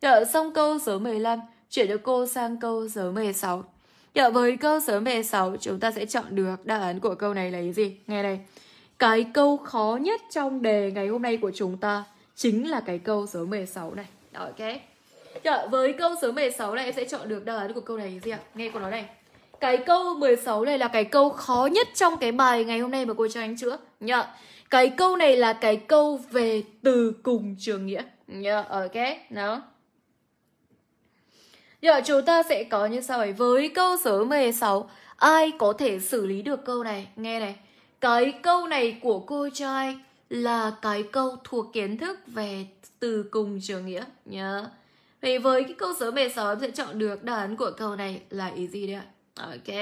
đợi xong câu số 15 chuyển cho cô sang câu số 16 đợi với câu số 16 chúng ta sẽ chọn được đáp án của câu này là gì nghe đây cái câu khó nhất trong đề ngày hôm nay của chúng ta chính là cái câu số 16 này ok rồi, với câu số 16 này em sẽ chọn được đáp án của câu này gì ạ? Nghe của nó này. Cái câu 16 này là cái câu khó nhất trong cái bài ngày hôm nay mà cô cho anh chữa. Nhá. Cái câu này là cái câu về từ cùng trường nghĩa. Nhá, ok, nào Giờ dạ, chúng ta sẽ có như sau ấy Với câu số 16 Ai có thể xử lý được câu này Nghe này Cái câu này của cô cho ai Là cái câu thuộc kiến thức về từ cùng trường nghĩa Nhớ yeah. Vậy với cái câu số 16 em sẽ chọn được đáp án của câu này là ý gì đấy ạ? Ok.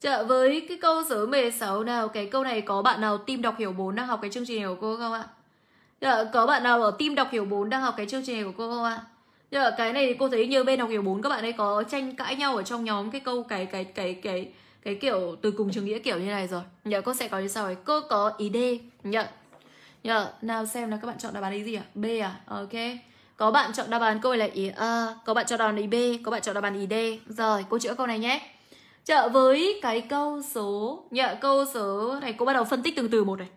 chợ dạ, với cái câu số 16 nào, cái câu này có bạn nào team đọc hiểu 4 đang học cái chương trình này của cô không ạ? chợ dạ, có bạn nào ở team đọc hiểu 4 đang học cái chương trình này của cô không ạ? chợ dạ, cái này thì cô thấy như bên đọc hiểu 4 các bạn ấy có tranh cãi nhau ở trong nhóm cái câu cái cái cái cái cái kiểu từ cùng trường nghĩa kiểu như này rồi. nhờ cô sẽ có như sau ấy. Cô có ý D. nhờ Dạ, nào xem là các bạn chọn đáp án ý gì ạ? B à? Ok. Có bạn chọn đáp án câu này là ý A, ờ, có bạn chọn đáp án ý B, có bạn chọn đáp án ý D. Rồi, cô chữa câu này nhé. Chợ với cái câu số Nhờ câu số này cô bắt đầu phân tích từng từ một này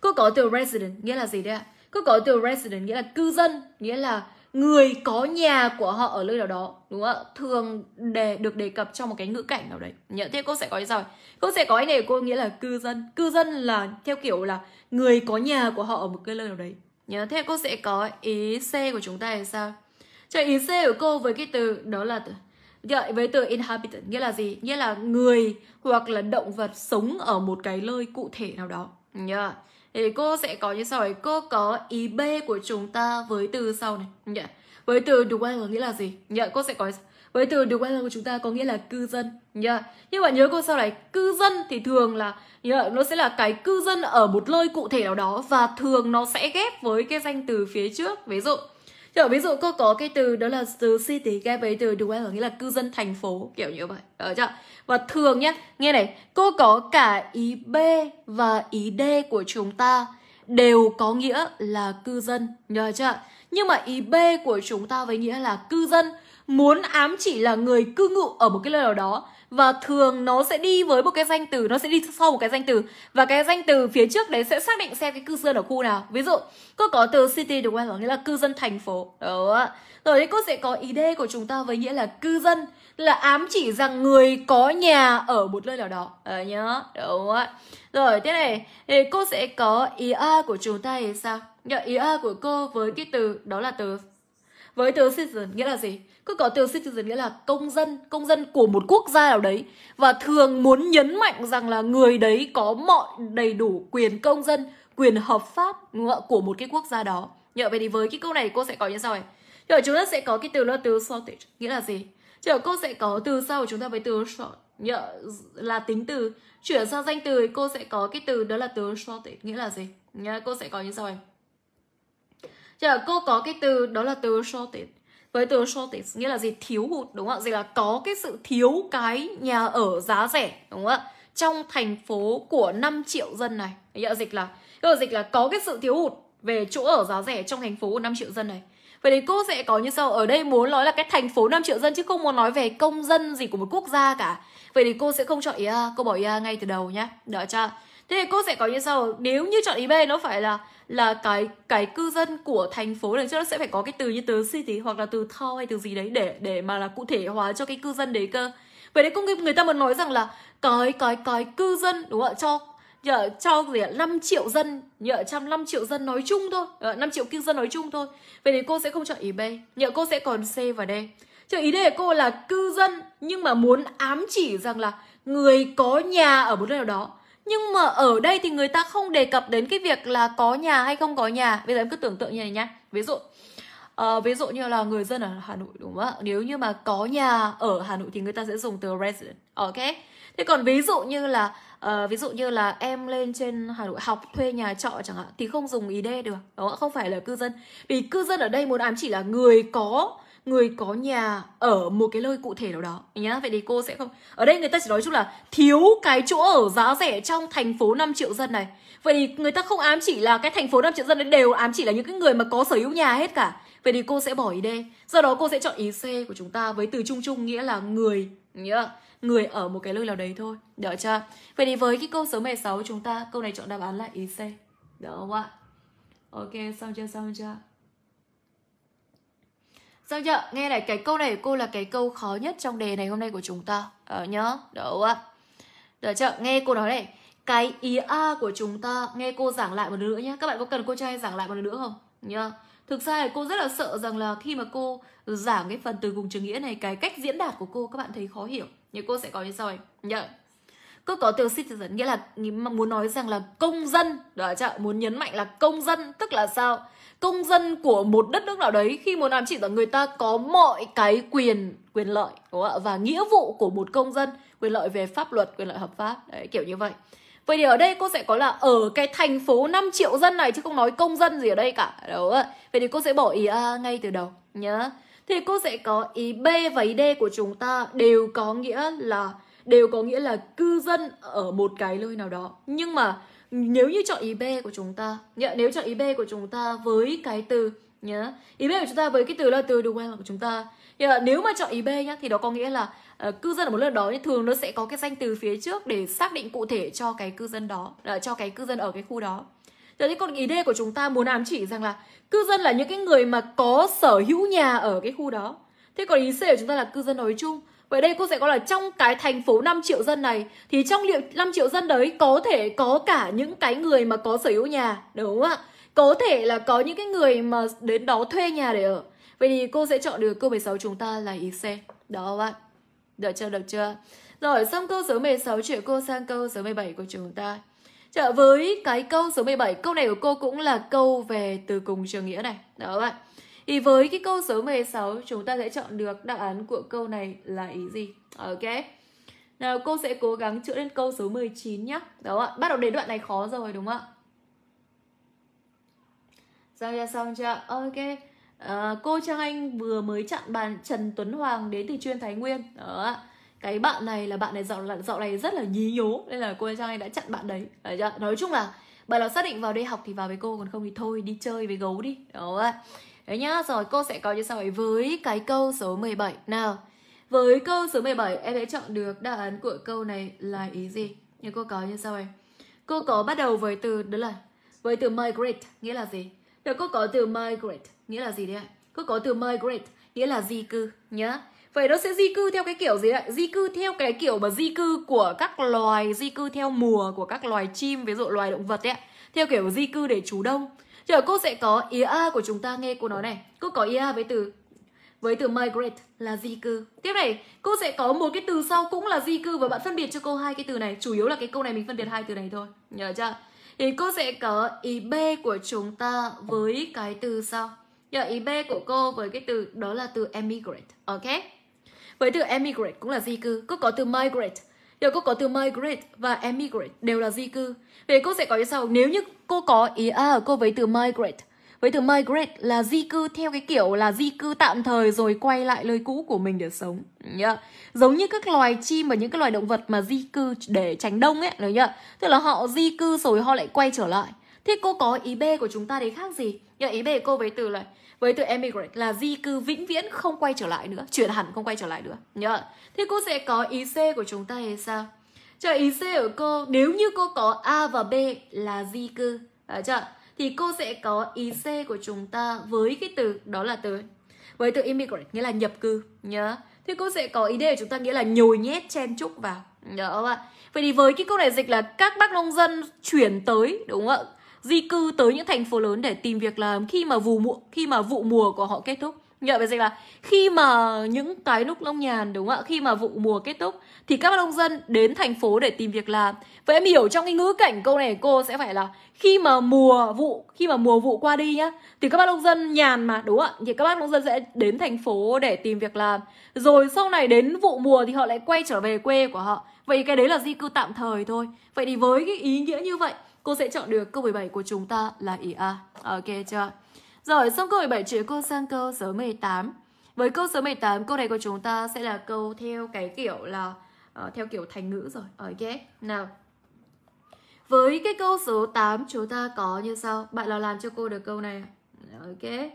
Cô có từ resident nghĩa là gì đấy ạ? Cô có từ resident nghĩa là cư dân Nghĩa là người có nhà của họ ở nơi nào đó Đúng không ạ? Thường để được đề cập trong một cái ngữ cảnh nào đấy Nhớ thế cô sẽ có cái rồi Cô sẽ có cái này của cô nghĩa là cư dân Cư dân là theo kiểu là người có nhà của họ ở một cái nơi nào đấy nhớ thế cô sẽ có ý C của chúng ta là sao cho ý C của cô với cái từ đó là từ với từ inhabitant nghĩa là gì nghĩa là người hoặc là động vật sống ở một cái nơi cụ thể nào đó nhớ thì cô sẽ có như sau ấy cô có ý B của chúng ta với từ sau này nhớ với từ dwell nghĩa là gì nhớ cô sẽ có với từ được dweller của chúng ta có nghĩa là cư dân nhá yeah. nhưng mà nhớ câu sau này cư dân thì thường là yeah, nó sẽ là cái cư dân ở một nơi cụ thể nào đó và thường nó sẽ ghép với cái danh từ phía trước ví dụ Kiểu ví dụ cô có cái từ đó là từ city ghép với từ được dweller nghĩa là cư dân thành phố kiểu như vậy. Đó chưa? Và thường nhé, nghe này, cô có cả ý B và ý D của chúng ta đều có nghĩa là cư dân, nhớ chưa? Nhưng mà ý B của chúng ta với nghĩa là cư dân muốn ám chỉ là người cư ngụ ở một cái nơi nào đó và thường nó sẽ đi với một cái danh từ nó sẽ đi sau một cái danh từ và cái danh từ phía trước đấy sẽ xác định xem cái cư dân ở khu nào ví dụ cô có từ city được không nghĩa là cư dân thành phố đó rồi đấy cô sẽ có ý đê của chúng ta với nghĩa là cư dân là ám chỉ rằng người có nhà ở một nơi nào đó à, nhớ đúng ạ rồi thế này thì cô sẽ có ý a của chúng ta thì sao ý a của cô với cái từ đó là từ với từ season nghĩa là gì cứ có tiêu citizen nghĩa là công dân công dân của một quốc gia nào đấy và thường muốn nhấn mạnh rằng là người đấy có mọi đầy đủ quyền công dân quyền hợp pháp của một cái quốc gia đó Nhờ vậy thì với cái câu này cô sẽ có như sau này Nhờ chúng ta sẽ có cái từ là từ shortage nghĩa là gì chờ cô sẽ có từ sau chúng ta với từ short nhớ là tính từ chuyển sang danh từ cô sẽ có cái từ đó là từ shortage nghĩa là gì nhớ cô sẽ có như sau này chờ cô có cái từ đó là từ shortage với từ shortage nghĩa là gì thiếu hụt đúng không ạ dịch là có cái sự thiếu cái nhà ở giá rẻ đúng không ạ trong thành phố của 5 triệu dân này nghĩa là dịch là nghĩa dịch là có cái sự thiếu hụt về chỗ ở giá rẻ trong thành phố của 5 triệu dân này Vậy thì cô sẽ có như sau Ở đây muốn nói là cái thành phố 5 triệu dân Chứ không muốn nói về công dân gì của một quốc gia cả Vậy thì cô sẽ không chọn ý à, Cô bỏ ý à, ngay từ đầu nhé. Được cho thế thì cô sẽ có như sau nếu như chọn ý b nó phải là là cái cái cư dân của thành phố này trước nó sẽ phải có cái từ như từ city hoặc là từ thao hay từ gì đấy để để mà là cụ thể hóa cho cái cư dân đấy cơ vậy đấy cũng người ta muốn nói rằng là cái cái cái cư dân đúng không ạ cho nhờ cho gì ạ 5 triệu dân nhờ trăm năm triệu dân nói chung thôi à, ờ, 5 triệu cư dân nói chung thôi vậy thì cô sẽ không chọn ý B nhờ cô sẽ còn C và D chứ ý đề của cô là cư dân nhưng mà muốn ám chỉ rằng là người có nhà ở một nơi nào đó nhưng mà ở đây thì người ta không đề cập đến cái việc là có nhà hay không có nhà bây giờ em cứ tưởng tượng như này nhá ví dụ uh, ví dụ như là người dân ở Hà Nội đúng không ạ nếu như mà có nhà ở Hà Nội thì người ta sẽ dùng từ resident ok thế còn ví dụ như là uh, ví dụ như là em lên trên Hà Nội học thuê nhà trọ chẳng hạn thì không dùng ý đê được đúng không ạ không phải là cư dân vì cư dân ở đây muốn ám chỉ là người có người có nhà ở một cái nơi cụ thể nào đó nhá vậy thì cô sẽ không ở đây người ta chỉ nói chung là thiếu cái chỗ ở giá rẻ trong thành phố 5 triệu dân này vậy thì người ta không ám chỉ là cái thành phố 5 triệu dân đấy đều ám chỉ là những cái người mà có sở hữu nhà hết cả vậy thì cô sẽ bỏ ý D do đó cô sẽ chọn ý C của chúng ta với từ chung chung nghĩa là người nghĩa người ở một cái nơi nào đấy thôi được chưa vậy thì với cái câu số 16 chúng ta câu này chọn đáp án là ý C được không ạ ok xong chưa xong chưa Sao chưa? Nghe này, cái câu này của cô là cái câu khó nhất trong đề này hôm nay của chúng ta. Ờ nhớ, được ạ. Được chưa? Nghe cô nói này. Cái ý A của chúng ta, nghe cô giảng lại một lần nữa nhé. Các bạn có cần cô cho trai giảng lại một lần nữa không? Nhớ. Thực ra là cô rất là sợ rằng là khi mà cô giảng cái phần từ cùng trường nghĩa này, cái cách diễn đạt của cô các bạn thấy khó hiểu. Nhưng cô sẽ có như sau này. Nhớ. Cứ có từ citizen nghĩa là muốn nói rằng là công dân, được chưa? Muốn nhấn mạnh là công dân, tức là sao? công dân của một đất nước nào đấy khi muốn ám chỉ rằng người ta có mọi cái quyền quyền lợi đúng không ạ và nghĩa vụ của một công dân quyền lợi về pháp luật quyền lợi hợp pháp đấy kiểu như vậy Vậy thì ở đây cô sẽ có là ở cái thành phố 5 triệu dân này chứ không nói công dân gì ở đây cả. Đúng rồi. Vậy thì cô sẽ bỏ ý A ngay từ đầu nhá. Thì cô sẽ có ý B và ý D của chúng ta đều có nghĩa là đều có nghĩa là cư dân ở một cái nơi nào đó. Nhưng mà nếu như chọn ý B của chúng ta nhớ nếu chọn ý B của chúng ta với cái từ nhớ ý B của chúng ta với cái từ là từ được của chúng ta nhớ, nếu mà chọn ý B nhá thì đó có nghĩa là uh, cư dân ở một lần đó thì thường nó sẽ có cái danh từ phía trước để xác định cụ thể cho cái cư dân đó uh, cho cái cư dân ở cái khu đó Thế còn ý D của chúng ta muốn ám chỉ rằng là cư dân là những cái người mà có sở hữu nhà ở cái khu đó. Thế còn ý C của chúng ta là cư dân nói chung Vậy đây cô sẽ có là trong cái thành phố 5 triệu dân này thì trong liệu 5 triệu dân đấy có thể có cả những cái người mà có sở hữu nhà, đúng không ạ? Có thể là có những cái người mà đến đó thuê nhà để ở. Vậy thì cô sẽ chọn được câu 16 chúng ta là ý C. Đó các bạn. Được chưa? Được chưa? Rồi, xong câu số 16 chuyển cô sang câu số 17 của chúng ta. Trở với cái câu số 17, câu này của cô cũng là câu về từ cùng trường nghĩa này. Đó các bạn. Thì với cái câu số 16 chúng ta sẽ chọn được đáp án của câu này là ý gì? Ok. Nào cô sẽ cố gắng chữa đến câu số 19 nhá Đó ạ. Bắt đầu đến đoạn này khó rồi đúng không ạ? Xong chưa? Xong chưa? Ok. À, cô Trang Anh vừa mới chặn bàn Trần Tuấn Hoàng đến từ chuyên Thái Nguyên. Đó ạ. Cái bạn này là bạn này dạo, dạo này rất là nhí nhố nên là cô Trang Anh đã chặn bạn đấy. Đấy chưa? Nói chung là bạn nào xác định vào đây học thì vào với cô còn không thì thôi đi chơi với gấu đi. Đó ạ. Đấy nhá, rồi cô sẽ có như sau ấy với cái câu số 17 Nào, với câu số 17 em sẽ chọn được đáp án của câu này là ý gì? Như cô có như sau ấy Cô có bắt đầu với từ đó là Với từ migrate nghĩa là gì? Được, cô có từ migrate nghĩa là gì đấy ạ? Cô có từ migrate nghĩa là di cư nhá Vậy nó sẽ di cư theo cái kiểu gì ạ? Di cư theo cái kiểu mà di cư của các loài, di cư theo mùa của các loài chim, ví dụ loài động vật ấy ạ. Theo kiểu di cư để trú đông. Giờ cô sẽ có ý a của chúng ta nghe cô nói này. Cô có ý a với từ với từ migrate là di cư. Tiếp này, cô sẽ có một cái từ sau cũng là di cư và bạn phân biệt cho cô hai cái từ này. Chủ yếu là cái câu này mình phân biệt hai từ này thôi. Nhớ chưa? Thì cô sẽ có ý B của chúng ta với cái từ sau. Giờ ý B của cô với cái từ đó là từ emigrate. Ok? Với từ emigrate cũng là di cư. Cô có từ migrate Điều cô có từ migrate và emigrate đều là di cư. Vậy cô sẽ có như sau, nếu như cô có ý A à, cô với từ migrate, với từ migrate là di cư theo cái kiểu là di cư tạm thời rồi quay lại nơi cũ của mình để sống nhá giống như các loài chim và những cái loài động vật mà di cư để tránh đông ấy nhớ nhá tức là họ di cư rồi họ lại quay trở lại thế cô có ý b của chúng ta đấy khác gì nhớ ý b của cô với từ là với từ emigrate là di cư vĩnh viễn không quay trở lại nữa chuyển hẳn không quay trở lại nữa nhớ thì cô sẽ có ý c của chúng ta hay sao cho ý c của cô nếu như cô có a và b là di cư à chưa? thì cô sẽ có ý c của chúng ta với cái từ đó là từ với từ immigrant nghĩa là nhập cư nhớ thì cô sẽ có ý đề của chúng ta nghĩa là nhồi nhét chen chúc vào nhớ không ạ vậy thì với cái câu này dịch là các bác nông dân chuyển tới đúng không ạ di cư tới những thành phố lớn để tìm việc làm khi mà vụ mùa khi mà vụ mùa của họ kết thúc nhờ về dịch là khi mà những cái lúc nông nhàn đúng không ạ khi mà vụ mùa kết thúc thì các nông dân đến thành phố để tìm việc làm vậy em hiểu trong cái ngữ cảnh câu này cô sẽ phải là khi mà mùa vụ khi mà mùa vụ qua đi nhá thì các bác nông dân nhàn mà đúng không ạ thì các bác nông dân sẽ đến thành phố để tìm việc làm rồi sau này đến vụ mùa thì họ lại quay trở về quê của họ vậy cái đấy là di cư tạm thời thôi vậy thì với cái ý nghĩa như vậy Cô sẽ chọn được câu 17 của chúng ta là ý A. Ok chưa? Rồi, xong câu 17 chuyển cô sang câu số 18. Với câu số 18, câu này của chúng ta sẽ là câu theo cái kiểu là uh, theo kiểu thành ngữ rồi. Ok. Nào. Với cái câu số 8 chúng ta có như sau. Bạn nào làm cho cô được câu này? Ok.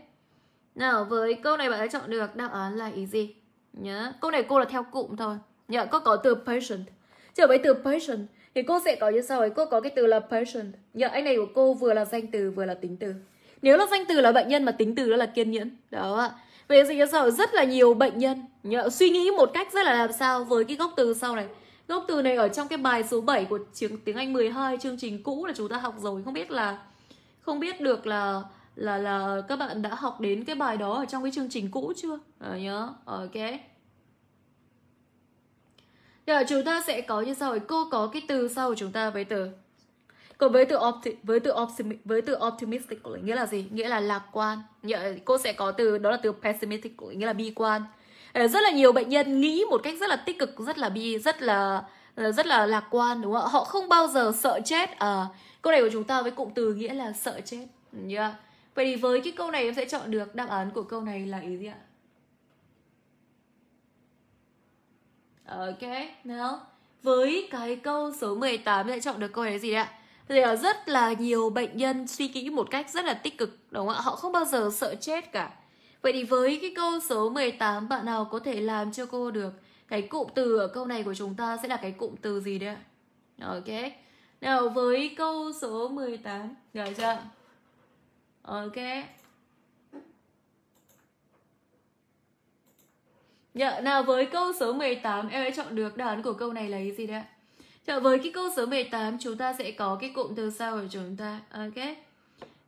Nào, với câu này bạn đã chọn được đáp án là ý gì? Nhớ. Câu này cô là theo cụm thôi. Nhớ, có có từ patient. Trở với từ patient thì cô sẽ có như sau ấy cô có cái từ là patient nhờ anh này của cô vừa là danh từ vừa là tính từ nếu là danh từ là bệnh nhân mà tính từ đó là kiên nhẫn đó ạ về dịch như sau rất là nhiều bệnh nhân nhờ, suy nghĩ một cách rất là làm sao với cái gốc từ sau này gốc từ này ở trong cái bài số 7 của tiếng tiếng Anh 12 chương trình cũ là chúng ta học rồi không biết là không biết được là là là các bạn đã học đến cái bài đó ở trong cái chương trình cũ chưa à, nhớ ok Giờ dạ, chúng ta sẽ có như sau, cô có cái từ sau của chúng ta với từ còn với từ opti, với từ optimistic với từ optimistic nghĩa là gì? Nghĩa là lạc quan. Nghĩa dạ, cô sẽ có từ đó là từ pessimistic nghĩa là bi quan. Ờ, rất là nhiều bệnh nhân nghĩ một cách rất là tích cực, rất là bi, rất là ờ, rất là lạc quan đúng không ạ? Họ không bao giờ sợ chết. À, câu này của chúng ta với cụm từ nghĩa là sợ chết. Yeah. Dạ. Vậy thì với cái câu này em sẽ chọn được đáp án của câu này là ý gì ạ? Ok, nào Với cái câu số 18 sẽ chọn được câu đấy gì đấy ạ? Thì rất là nhiều bệnh nhân suy nghĩ một cách rất là tích cực đúng không ạ? Họ không bao giờ sợ chết cả Vậy thì với cái câu số 18 bạn nào có thể làm cho cô được Cái cụm từ ở câu này của chúng ta sẽ là cái cụm từ gì đấy ạ? Ok Nào với câu số 18 Được chưa? Ok Dạ, nào với câu số 18 em hãy chọn được đáp án của câu này là gì đấy ạ? Dạ, với cái câu số 18 chúng ta sẽ có cái cụm từ sau của chúng ta. Ok.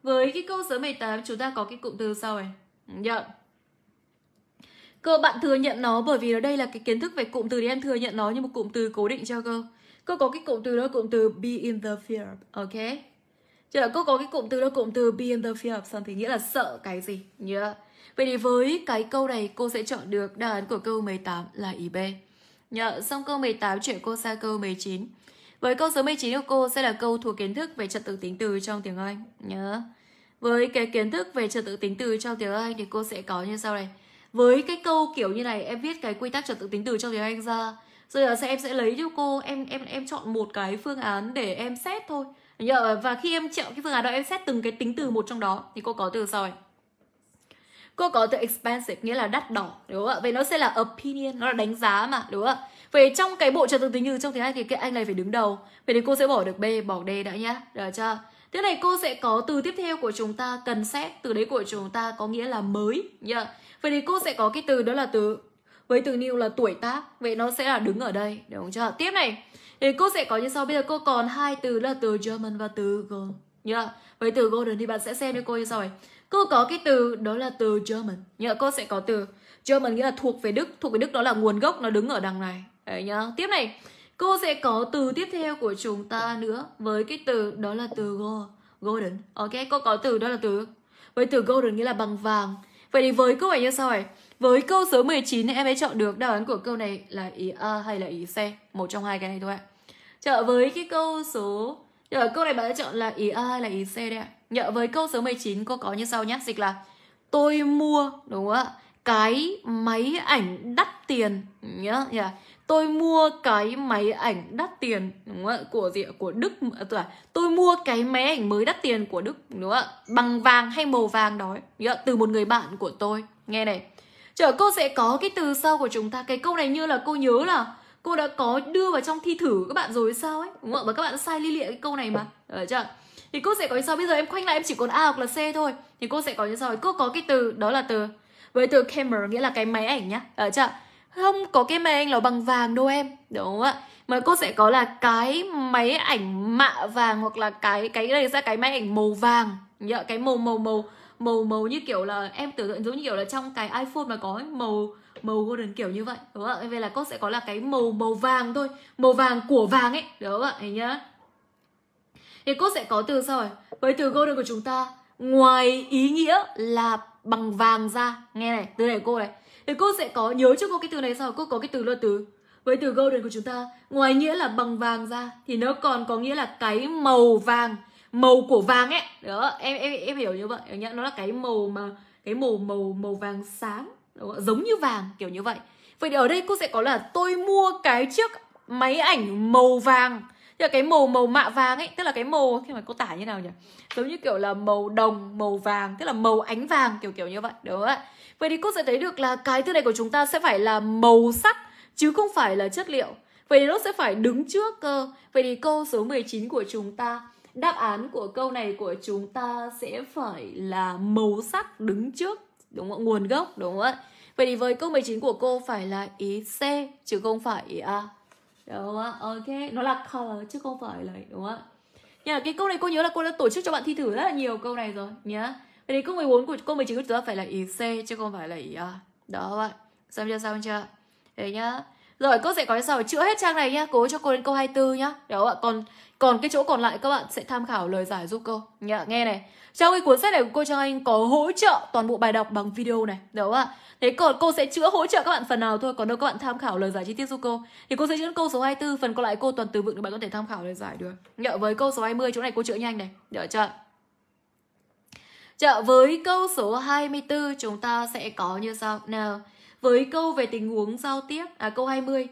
Với cái câu số 18 chúng ta có cái cụm từ sau này. Dạ. Cơ bạn thừa nhận nó bởi vì ở đây là cái kiến thức về cụm từ thì em thừa nhận nó như một cụm từ cố định cho cơ. Cô có cái cụm từ đó cụm từ be in the fear. Ok. Chứ dạ, là cô có cái cụm từ đó cụm từ be in the fear of something nghĩa là sợ cái gì. Yeah. Dạ. Vậy thì với cái câu này cô sẽ chọn được đáp án của câu 18 là ý B. Nhờ xong câu 18 chuyển cô sang câu 19. Với câu số 19 của cô sẽ là câu thuộc kiến thức về trật tự tính từ trong tiếng Anh nhớ. Với cái kiến thức về trật tự tính từ trong tiếng Anh thì cô sẽ có như sau này. Với cái câu kiểu như này em viết cái quy tắc trật tự tính từ trong tiếng Anh ra rồi là sẽ em sẽ lấy cho cô em em em chọn một cái phương án để em xét thôi nhờ và khi em chọn cái phương án đó em xét từng cái tính từ một trong đó thì cô có từ sau này cô có từ expensive nghĩa là đắt đỏ đúng không ạ vậy nó sẽ là opinion nó là đánh giá mà đúng không ạ về trong cái bộ trợ từ tính như trong tiếng anh thì cái anh này phải đứng đầu vậy thì cô sẽ bỏ được b bỏ d đã nhá được chưa thế này cô sẽ có từ tiếp theo của chúng ta cần xét từ đấy của chúng ta có nghĩa là mới nhá vậy thì cô sẽ có cái từ đó là từ với từ new là tuổi tác vậy nó sẽ là đứng ở đây đúng chưa tiếp này thì cô sẽ có như sau bây giờ cô còn hai từ là từ German và từ gold nhá với từ golden thì bạn sẽ xem cho cô như sau này Cô có cái từ đó là từ German. Nhớ cô sẽ có từ German nghĩa là thuộc về Đức. Thuộc về Đức đó là nguồn gốc nó đứng ở đằng này. Đấy nhá. Tiếp này, cô sẽ có từ tiếp theo của chúng ta nữa với cái từ đó là từ gold golden. Ok, cô có từ đó là từ với từ golden nghĩa là bằng vàng. Vậy thì với câu này như sau này. Với câu số 19 em ấy chọn được đáp án của câu này là ý A hay là ý C. Một trong hai cái này thôi ạ. chọn với cái câu số... Chợ câu này bạn đã chọn là ý A hay là ý C đấy ạ. Nhớ với câu số 19 cô có như sau nhé, dịch là tôi mua đúng không ạ? Cái máy ảnh đắt tiền nhá, yeah. Tôi mua cái máy ảnh đắt tiền đúng không ạ? Của gì Của Đức à, tôi mua cái máy ảnh mới đắt tiền của Đức đúng không ạ? Bằng vàng hay màu vàng đó, yeah. từ một người bạn của tôi. Nghe này. Chờ cô sẽ có cái từ sau của chúng ta. Cái câu này như là cô nhớ là cô đã có đưa vào trong thi thử các bạn rồi sao ấy đúng không ạ và các bạn sai li lịa cái câu này mà được chưa thì cô sẽ có như sau bây giờ em khoanh lại em chỉ còn a hoặc là c thôi thì cô sẽ có như sau cô có cái từ đó là từ với từ camera nghĩa là cái máy ảnh nhá ở ờ, chợ không có cái máy ảnh là bằng vàng đâu em đúng không ạ mà cô sẽ có là cái máy ảnh mạ vàng hoặc là cái cái đây ra cái máy ảnh màu vàng nhớ cái màu màu màu màu màu như kiểu là em tưởng tượng giống như kiểu là trong cái iPhone mà có màu màu golden kiểu như vậy đúng không ạ vậy là cô sẽ có là cái màu màu vàng thôi màu vàng của vàng ấy đúng không ạ thấy nhá thì cô sẽ có từ sao rồi với từ golden của chúng ta ngoài ý nghĩa là bằng vàng ra nghe này từ này cô này thì cô sẽ có nhớ cho cô cái từ này sao cô có cái từ là từ với từ golden của chúng ta ngoài nghĩa là bằng vàng ra thì nó còn có nghĩa là cái màu vàng màu của vàng ấy đó em em em hiểu như vậy hiểu nhá nó là cái màu mà cái màu màu màu vàng sáng giống như vàng kiểu như vậy vậy thì ở đây cô sẽ có là tôi mua cái chiếc máy ảnh màu vàng nhưng cái màu màu mạ vàng ấy tức là cái màu khi mà cô tả như nào nhỉ giống như kiểu là màu đồng màu vàng tức là màu ánh vàng kiểu kiểu như vậy đúng không ạ vậy thì cô sẽ thấy được là cái thứ này của chúng ta sẽ phải là màu sắc chứ không phải là chất liệu vậy thì nó sẽ phải đứng trước cơ vậy thì câu số 19 của chúng ta đáp án của câu này của chúng ta sẽ phải là màu sắc đứng trước đúng không nguồn gốc đúng không ạ vậy thì với câu 19 của cô phải là ý C chứ không phải ý A đúng không ạ ok nó là color chứ không phải là đúng không ạ nhưng cái câu này cô nhớ là cô đã tổ chức cho bạn thi thử rất là nhiều câu này rồi nhá vậy thì câu 14 của cô 19 của chúng ta phải là ý C chứ không phải là ý A đó các bạn xong chưa xong chưa thế nhá rồi cô sẽ có sau chữa hết trang này nhá cố cho cô đến câu 24 nhá đó ạ còn còn cái chỗ còn lại các bạn sẽ tham khảo lời giải giúp cô nhá nghe này trong cái cuốn sách này của cô Trang Anh có hỗ trợ toàn bộ bài đọc bằng video này, đúng không ạ? Thế còn cô sẽ chữa hỗ trợ các bạn phần nào thôi, còn đâu các bạn tham khảo lời giải chi tiết giúp cô. Thì cô sẽ chữa câu số 24, phần còn lại cô toàn từ vựng thì bạn có thể tham khảo lời giải được. Nhớ với câu số 20 chỗ này cô chữa nhanh này, được chưa? Chợ với câu số 24 chúng ta sẽ có như sau. Nào, với câu về tình huống giao tiếp, à câu 20,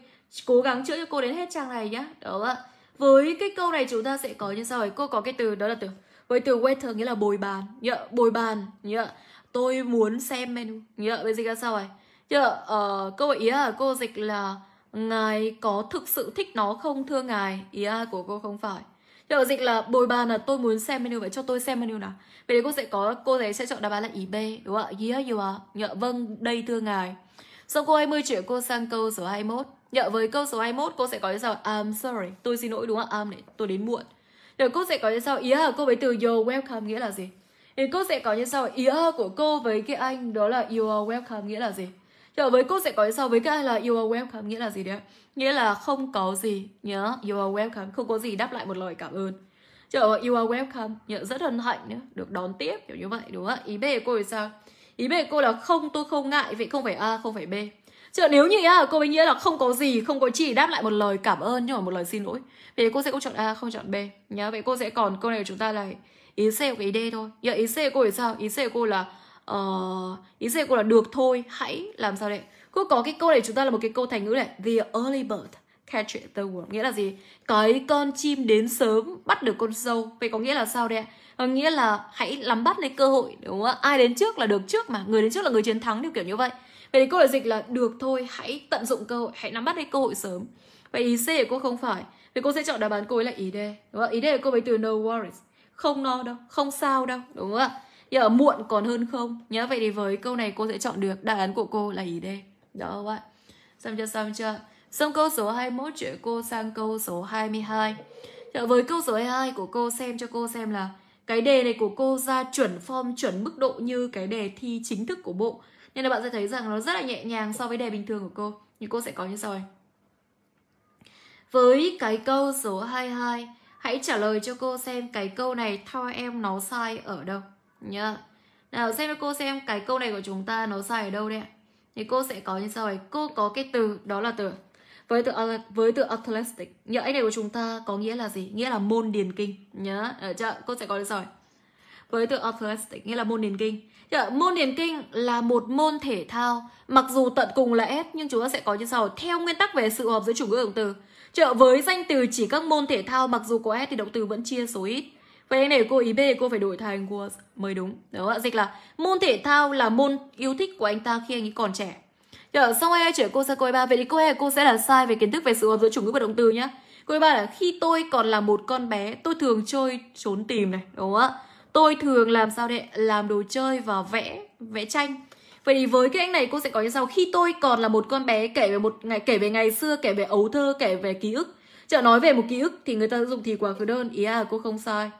cố gắng chữa cho cô đến hết trang này nhá. Đúng không ạ? Với cái câu này chúng ta sẽ có như sau ấy, cô có cái từ đó là từ với từ waiter nghĩa là bồi bàn nhớ bồi bàn nhớ tôi muốn xem menu nhớ bây giờ sao vậy nhớ uh, câu ý là cô dịch là ngài có thực sự thích nó không thưa ngài ý a của cô không phải nhớ dịch là bồi bàn là tôi muốn xem menu vậy cho tôi xem menu nào vậy cô sẽ có cô ấy sẽ chọn đáp án là ý b đúng không ạ yeah you are nhớ vâng đây thưa ngài sau cô 20 chuyển cô sang câu số 21 Nhờ với câu số 21 cô sẽ có như sao I'm sorry Tôi xin lỗi đúng không? I'm này, tôi đến muộn rồi cô sẽ có như sau, ý cô với từ you're welcome nghĩa là gì? Thì cô sẽ có như sau, ý của cô với cái anh đó là you're welcome nghĩa là gì? Trở với cô sẽ có như sau với cái là you are welcome nghĩa là gì đấy? Nghĩa là không có gì nhớ you are welcome không có gì đáp lại một lời cảm ơn. Trở you are welcome nhớ rất hân hạnh nữa được đón tiếp kiểu như vậy đúng không ạ? Ý B của cô là sao? Ý B của cô là không tôi không ngại vậy không phải A không phải B chứ nếu như là cô mới nghĩa là không có gì không có chỉ đáp lại một lời cảm ơn nhưng mà một lời xin lỗi vậy cô sẽ không chọn a không chọn b nhớ vậy cô sẽ còn câu này của chúng ta là ý c của ý d thôi giờ ý c của cô thì sao ý c của cô là uh, ý c của cô là được thôi hãy làm sao đấy cô có cái câu này chúng ta là một cái câu thành ngữ này the early bird catch the worm nghĩa là gì cái con chim đến sớm bắt được con sâu vậy có nghĩa là sao đấy có nghĩa là hãy nắm bắt lấy cơ hội đúng không ạ ai đến trước là được trước mà người đến trước là người chiến thắng theo kiểu như vậy Vậy thì câu là dịch là được thôi, hãy tận dụng cơ hội, hãy nắm bắt cái cơ hội sớm. Vậy ý C của cô không phải, vì cô sẽ chọn đáp án cô ấy là ý D. Đúng không? Ý D của cô ấy từ no worries, không no đâu, không sao đâu, đúng không ạ? Giờ muộn còn hơn không nhớ Vậy thì với câu này cô sẽ chọn được đáp án của cô là ý D. Đó các bạn. Xong chưa, xong chưa? Xong câu số 21 chuyển cô sang câu số 22. Giờ dạ, với câu số 22 của cô xem cho cô xem là cái đề này của cô ra chuẩn form chuẩn mức độ như cái đề thi chính thức của bộ nên là bạn sẽ thấy rằng nó rất là nhẹ nhàng so với đề bình thường của cô như cô sẽ có như sau này với cái câu số 22 hãy trả lời cho cô xem cái câu này theo em nó sai ở đâu nhá yeah. nào xem cho cô xem cái câu này của chúng ta nó sai ở đâu đấy ạ thì cô sẽ có như sau này cô có cái từ đó là từ với từ với từ athletic Nhỡ yeah, này của chúng ta có nghĩa là gì nghĩa là môn điền kinh nhớ ở ờ, chợ cô sẽ có như sau này với từ Altruistic nghĩa là môn điền kinh. Giờ, môn điền kinh là một môn thể thao, mặc dù tận cùng là S nhưng chúng ta sẽ có như sau theo nguyên tắc về sự hợp giữa chủ ngữ động từ. Chợ với danh từ chỉ các môn thể thao mặc dù có S thì động từ vẫn chia số ít. Vậy này cô ý B cô phải đổi thành was mới đúng. Đúng không ạ, dịch là môn thể thao là môn yêu thích của anh ta khi anh ấy còn trẻ. Giờ, xong ai chở cô sang cô E3 Vậy thì cô E cô sẽ là sai về kiến thức về sự hợp giữa chủ ngữ và động từ nhé. Cô E3 là khi tôi còn là một con bé Tôi thường trôi trốn tìm này Đúng không ạ tôi thường làm sao đấy làm đồ chơi và vẽ vẽ tranh vậy thì với cái anh này cô sẽ có như sau khi tôi còn là một con bé kể về một ngày kể về ngày xưa kể về ấu thơ kể về ký ức chợ nói về một ký ức thì người ta dùng thì quá khứ đơn ý à cô không sai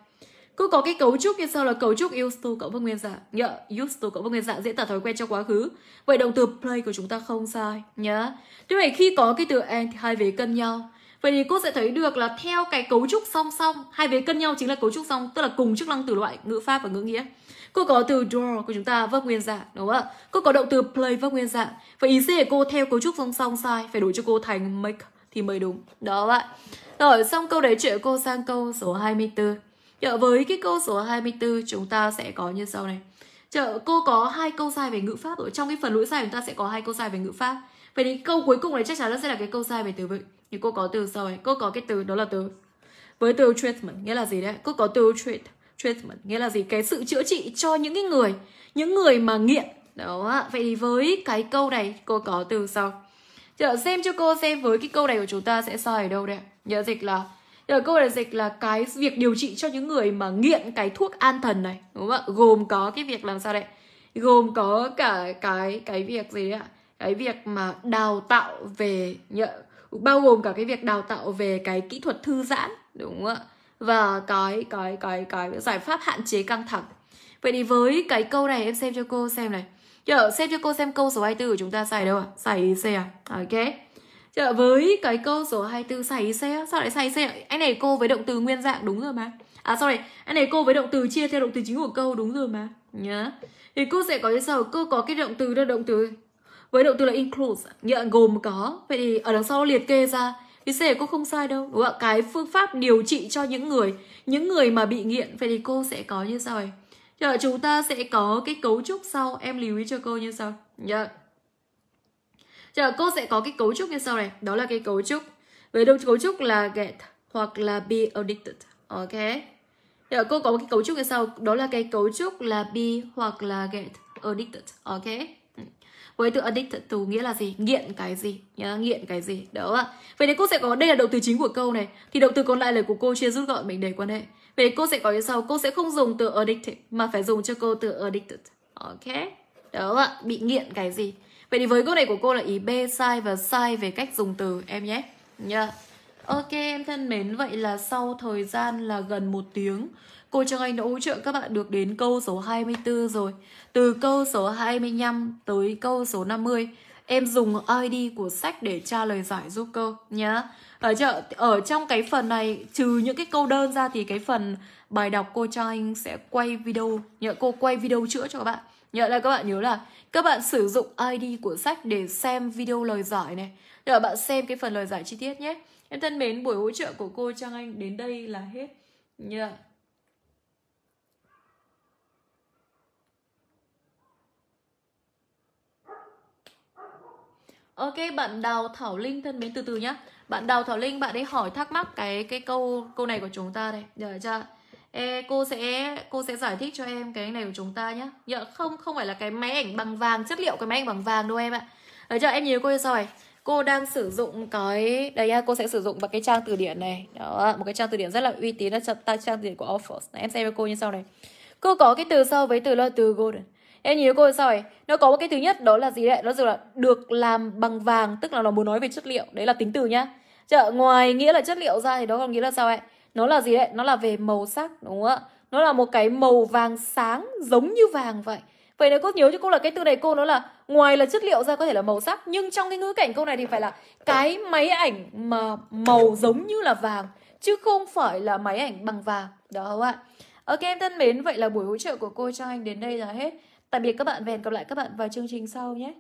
cô có cái cấu trúc như sau là cấu trúc used to cộng với nguyên dạng nhớ yeah, used to cộng với nguyên dạng dễ tả thói quen cho quá khứ vậy động từ play của chúng ta không sai nhớ yeah. thế vậy khi có cái từ and hai vế cân nhau Vậy thì cô sẽ thấy được là theo cái cấu trúc song song, hai vế cân nhau chính là cấu trúc song, tức là cùng chức năng từ loại ngữ pháp và ngữ nghĩa. Cô có từ draw của chúng ta vấp nguyên dạng, đúng không ạ? Cô có động từ play vấp nguyên dạng. Vậy ý C của cô theo cấu trúc song song sai, phải đổi cho cô thành make thì mới đúng. Đó ạ. Rồi xong câu đấy chuyển cô sang câu số 24. chợ dạ, với cái câu số 24 chúng ta sẽ có như sau này. Chợ dạ, cô có hai câu sai về ngữ pháp rồi. Trong cái phần lỗi sai chúng ta sẽ có hai câu sai về ngữ pháp vậy thì câu cuối cùng này chắc chắn nó sẽ là cái câu sai về từ vựng thì cô có từ sau ấy cô có cái từ đó là từ với từ treatment nghĩa là gì đấy cô có từ treat treatment nghĩa là gì cái sự chữa trị cho những cái người những người mà nghiện đó vậy thì với cái câu này cô có từ sau giờ xem cho cô xem với cái câu này của chúng ta sẽ sai ở đâu đây nhớ dịch là giờ câu này dịch là cái việc điều trị cho những người mà nghiện cái thuốc an thần này đúng không ạ gồm có cái việc làm sao đấy gồm có cả cái cái việc gì đấy ạ cái việc mà đào tạo về bao gồm cả cái việc đào tạo về cái kỹ thuật thư giãn đúng không ạ và cái cái cái cái giải pháp hạn chế căng thẳng vậy thì với cái câu này em xem cho cô xem này Chờ xem cho cô xem câu số 24 của chúng ta xài đâu ạ? À? Xài IC à? Ok. Chờ với cái câu số 24 xài IC á, sao lại xài IC Anh này cô với động từ nguyên dạng đúng rồi mà. À sorry, anh này cô với động từ chia theo động từ chính của câu đúng rồi mà. Nhá. Thì cô sẽ có như sau, cô có cái động từ đó động từ với động từ là includes nghĩa gồm có vậy thì ở đằng sau liệt kê ra thì C cô không sai đâu đúng không ạ cái phương pháp điều trị cho những người những người mà bị nghiện vậy thì cô sẽ có như sau này Giờ chúng ta sẽ có cái cấu trúc sau em lưu ý cho cô như sau nhá dạ. yeah. cô sẽ có cái cấu trúc như sau này đó là cái cấu trúc với đâu cấu trúc là get hoặc là be addicted ok Giờ cô có cái cấu trúc như sau đó là cái cấu trúc là be hoặc là get addicted ok với từ addicted to nghĩa là gì nghiện cái gì nhá nghiện cái gì đó ạ vậy thì cô sẽ có đây là động từ chính của câu này thì động từ còn lại là của cô chia rút gọn mình để quan hệ vậy thì cô sẽ có như sau cô sẽ không dùng từ addicted mà phải dùng cho cô từ addicted ok đó ạ bị nghiện cái gì vậy thì với câu này của cô là ý b sai và sai về cách dùng từ em nhé nhá yeah. Ok em thân mến, vậy là sau thời gian là gần một tiếng Cô Trang Anh đã hỗ trợ các bạn được đến câu số 24 rồi Từ câu số 25 tới câu số 50 Em dùng ID của sách để trả lời giải giúp cô nhá ở, chợ, ở trong cái phần này, trừ những cái câu đơn ra thì cái phần bài đọc cô cho Anh sẽ quay video Nhớ cô quay video chữa cho các bạn Nhớ là các bạn nhớ là các bạn sử dụng ID của sách để xem video lời giải này Nhớ bạn xem cái phần lời giải chi tiết nhé Em thân mến, buổi hỗ trợ của cô Trang Anh đến đây là hết. Yeah. Ok, bạn Đào Thảo Linh thân mến từ từ nhá. Bạn Đào Thảo Linh bạn ấy hỏi thắc mắc cái cái câu câu này của chúng ta đây. Dạ chưa? Dạ. Ê, cô sẽ cô sẽ giải thích cho em cái này của chúng ta nhá. Dạ không không phải là cái máy ảnh bằng vàng, chất liệu cái máy ảnh bằng vàng đâu em ạ. Đấy dạ, chưa? Dạ, em nhớ cô rồi cô đang sử dụng cái đây ha, cô sẽ sử dụng vào cái trang từ điển này đó một cái trang từ điển rất là uy tín là trang, trang từ điển của offers em xem với cô như sau này cô có cái từ sau với từ là từ golden em nhìn cô sau này nó có một cái thứ nhất đó là gì đấy nó dụ là được làm bằng vàng tức là nó muốn nói về chất liệu đấy là tính từ nhá chợ ngoài nghĩa là chất liệu ra thì đó còn nghĩa là sao ấy nó là gì đấy nó là về màu sắc đúng không ạ nó là một cái màu vàng sáng giống như vàng vậy vậy nếu cô nhớ cho cô là cái từ này cô nó là ngoài là chất liệu ra có thể là màu sắc nhưng trong cái ngữ cảnh câu này thì phải là cái máy ảnh mà màu giống như là vàng chứ không phải là máy ảnh bằng vàng đó không ạ ok em thân mến vậy là buổi hỗ trợ của cô cho anh đến đây là hết tạm biệt các bạn và hẹn gặp lại các bạn vào chương trình sau nhé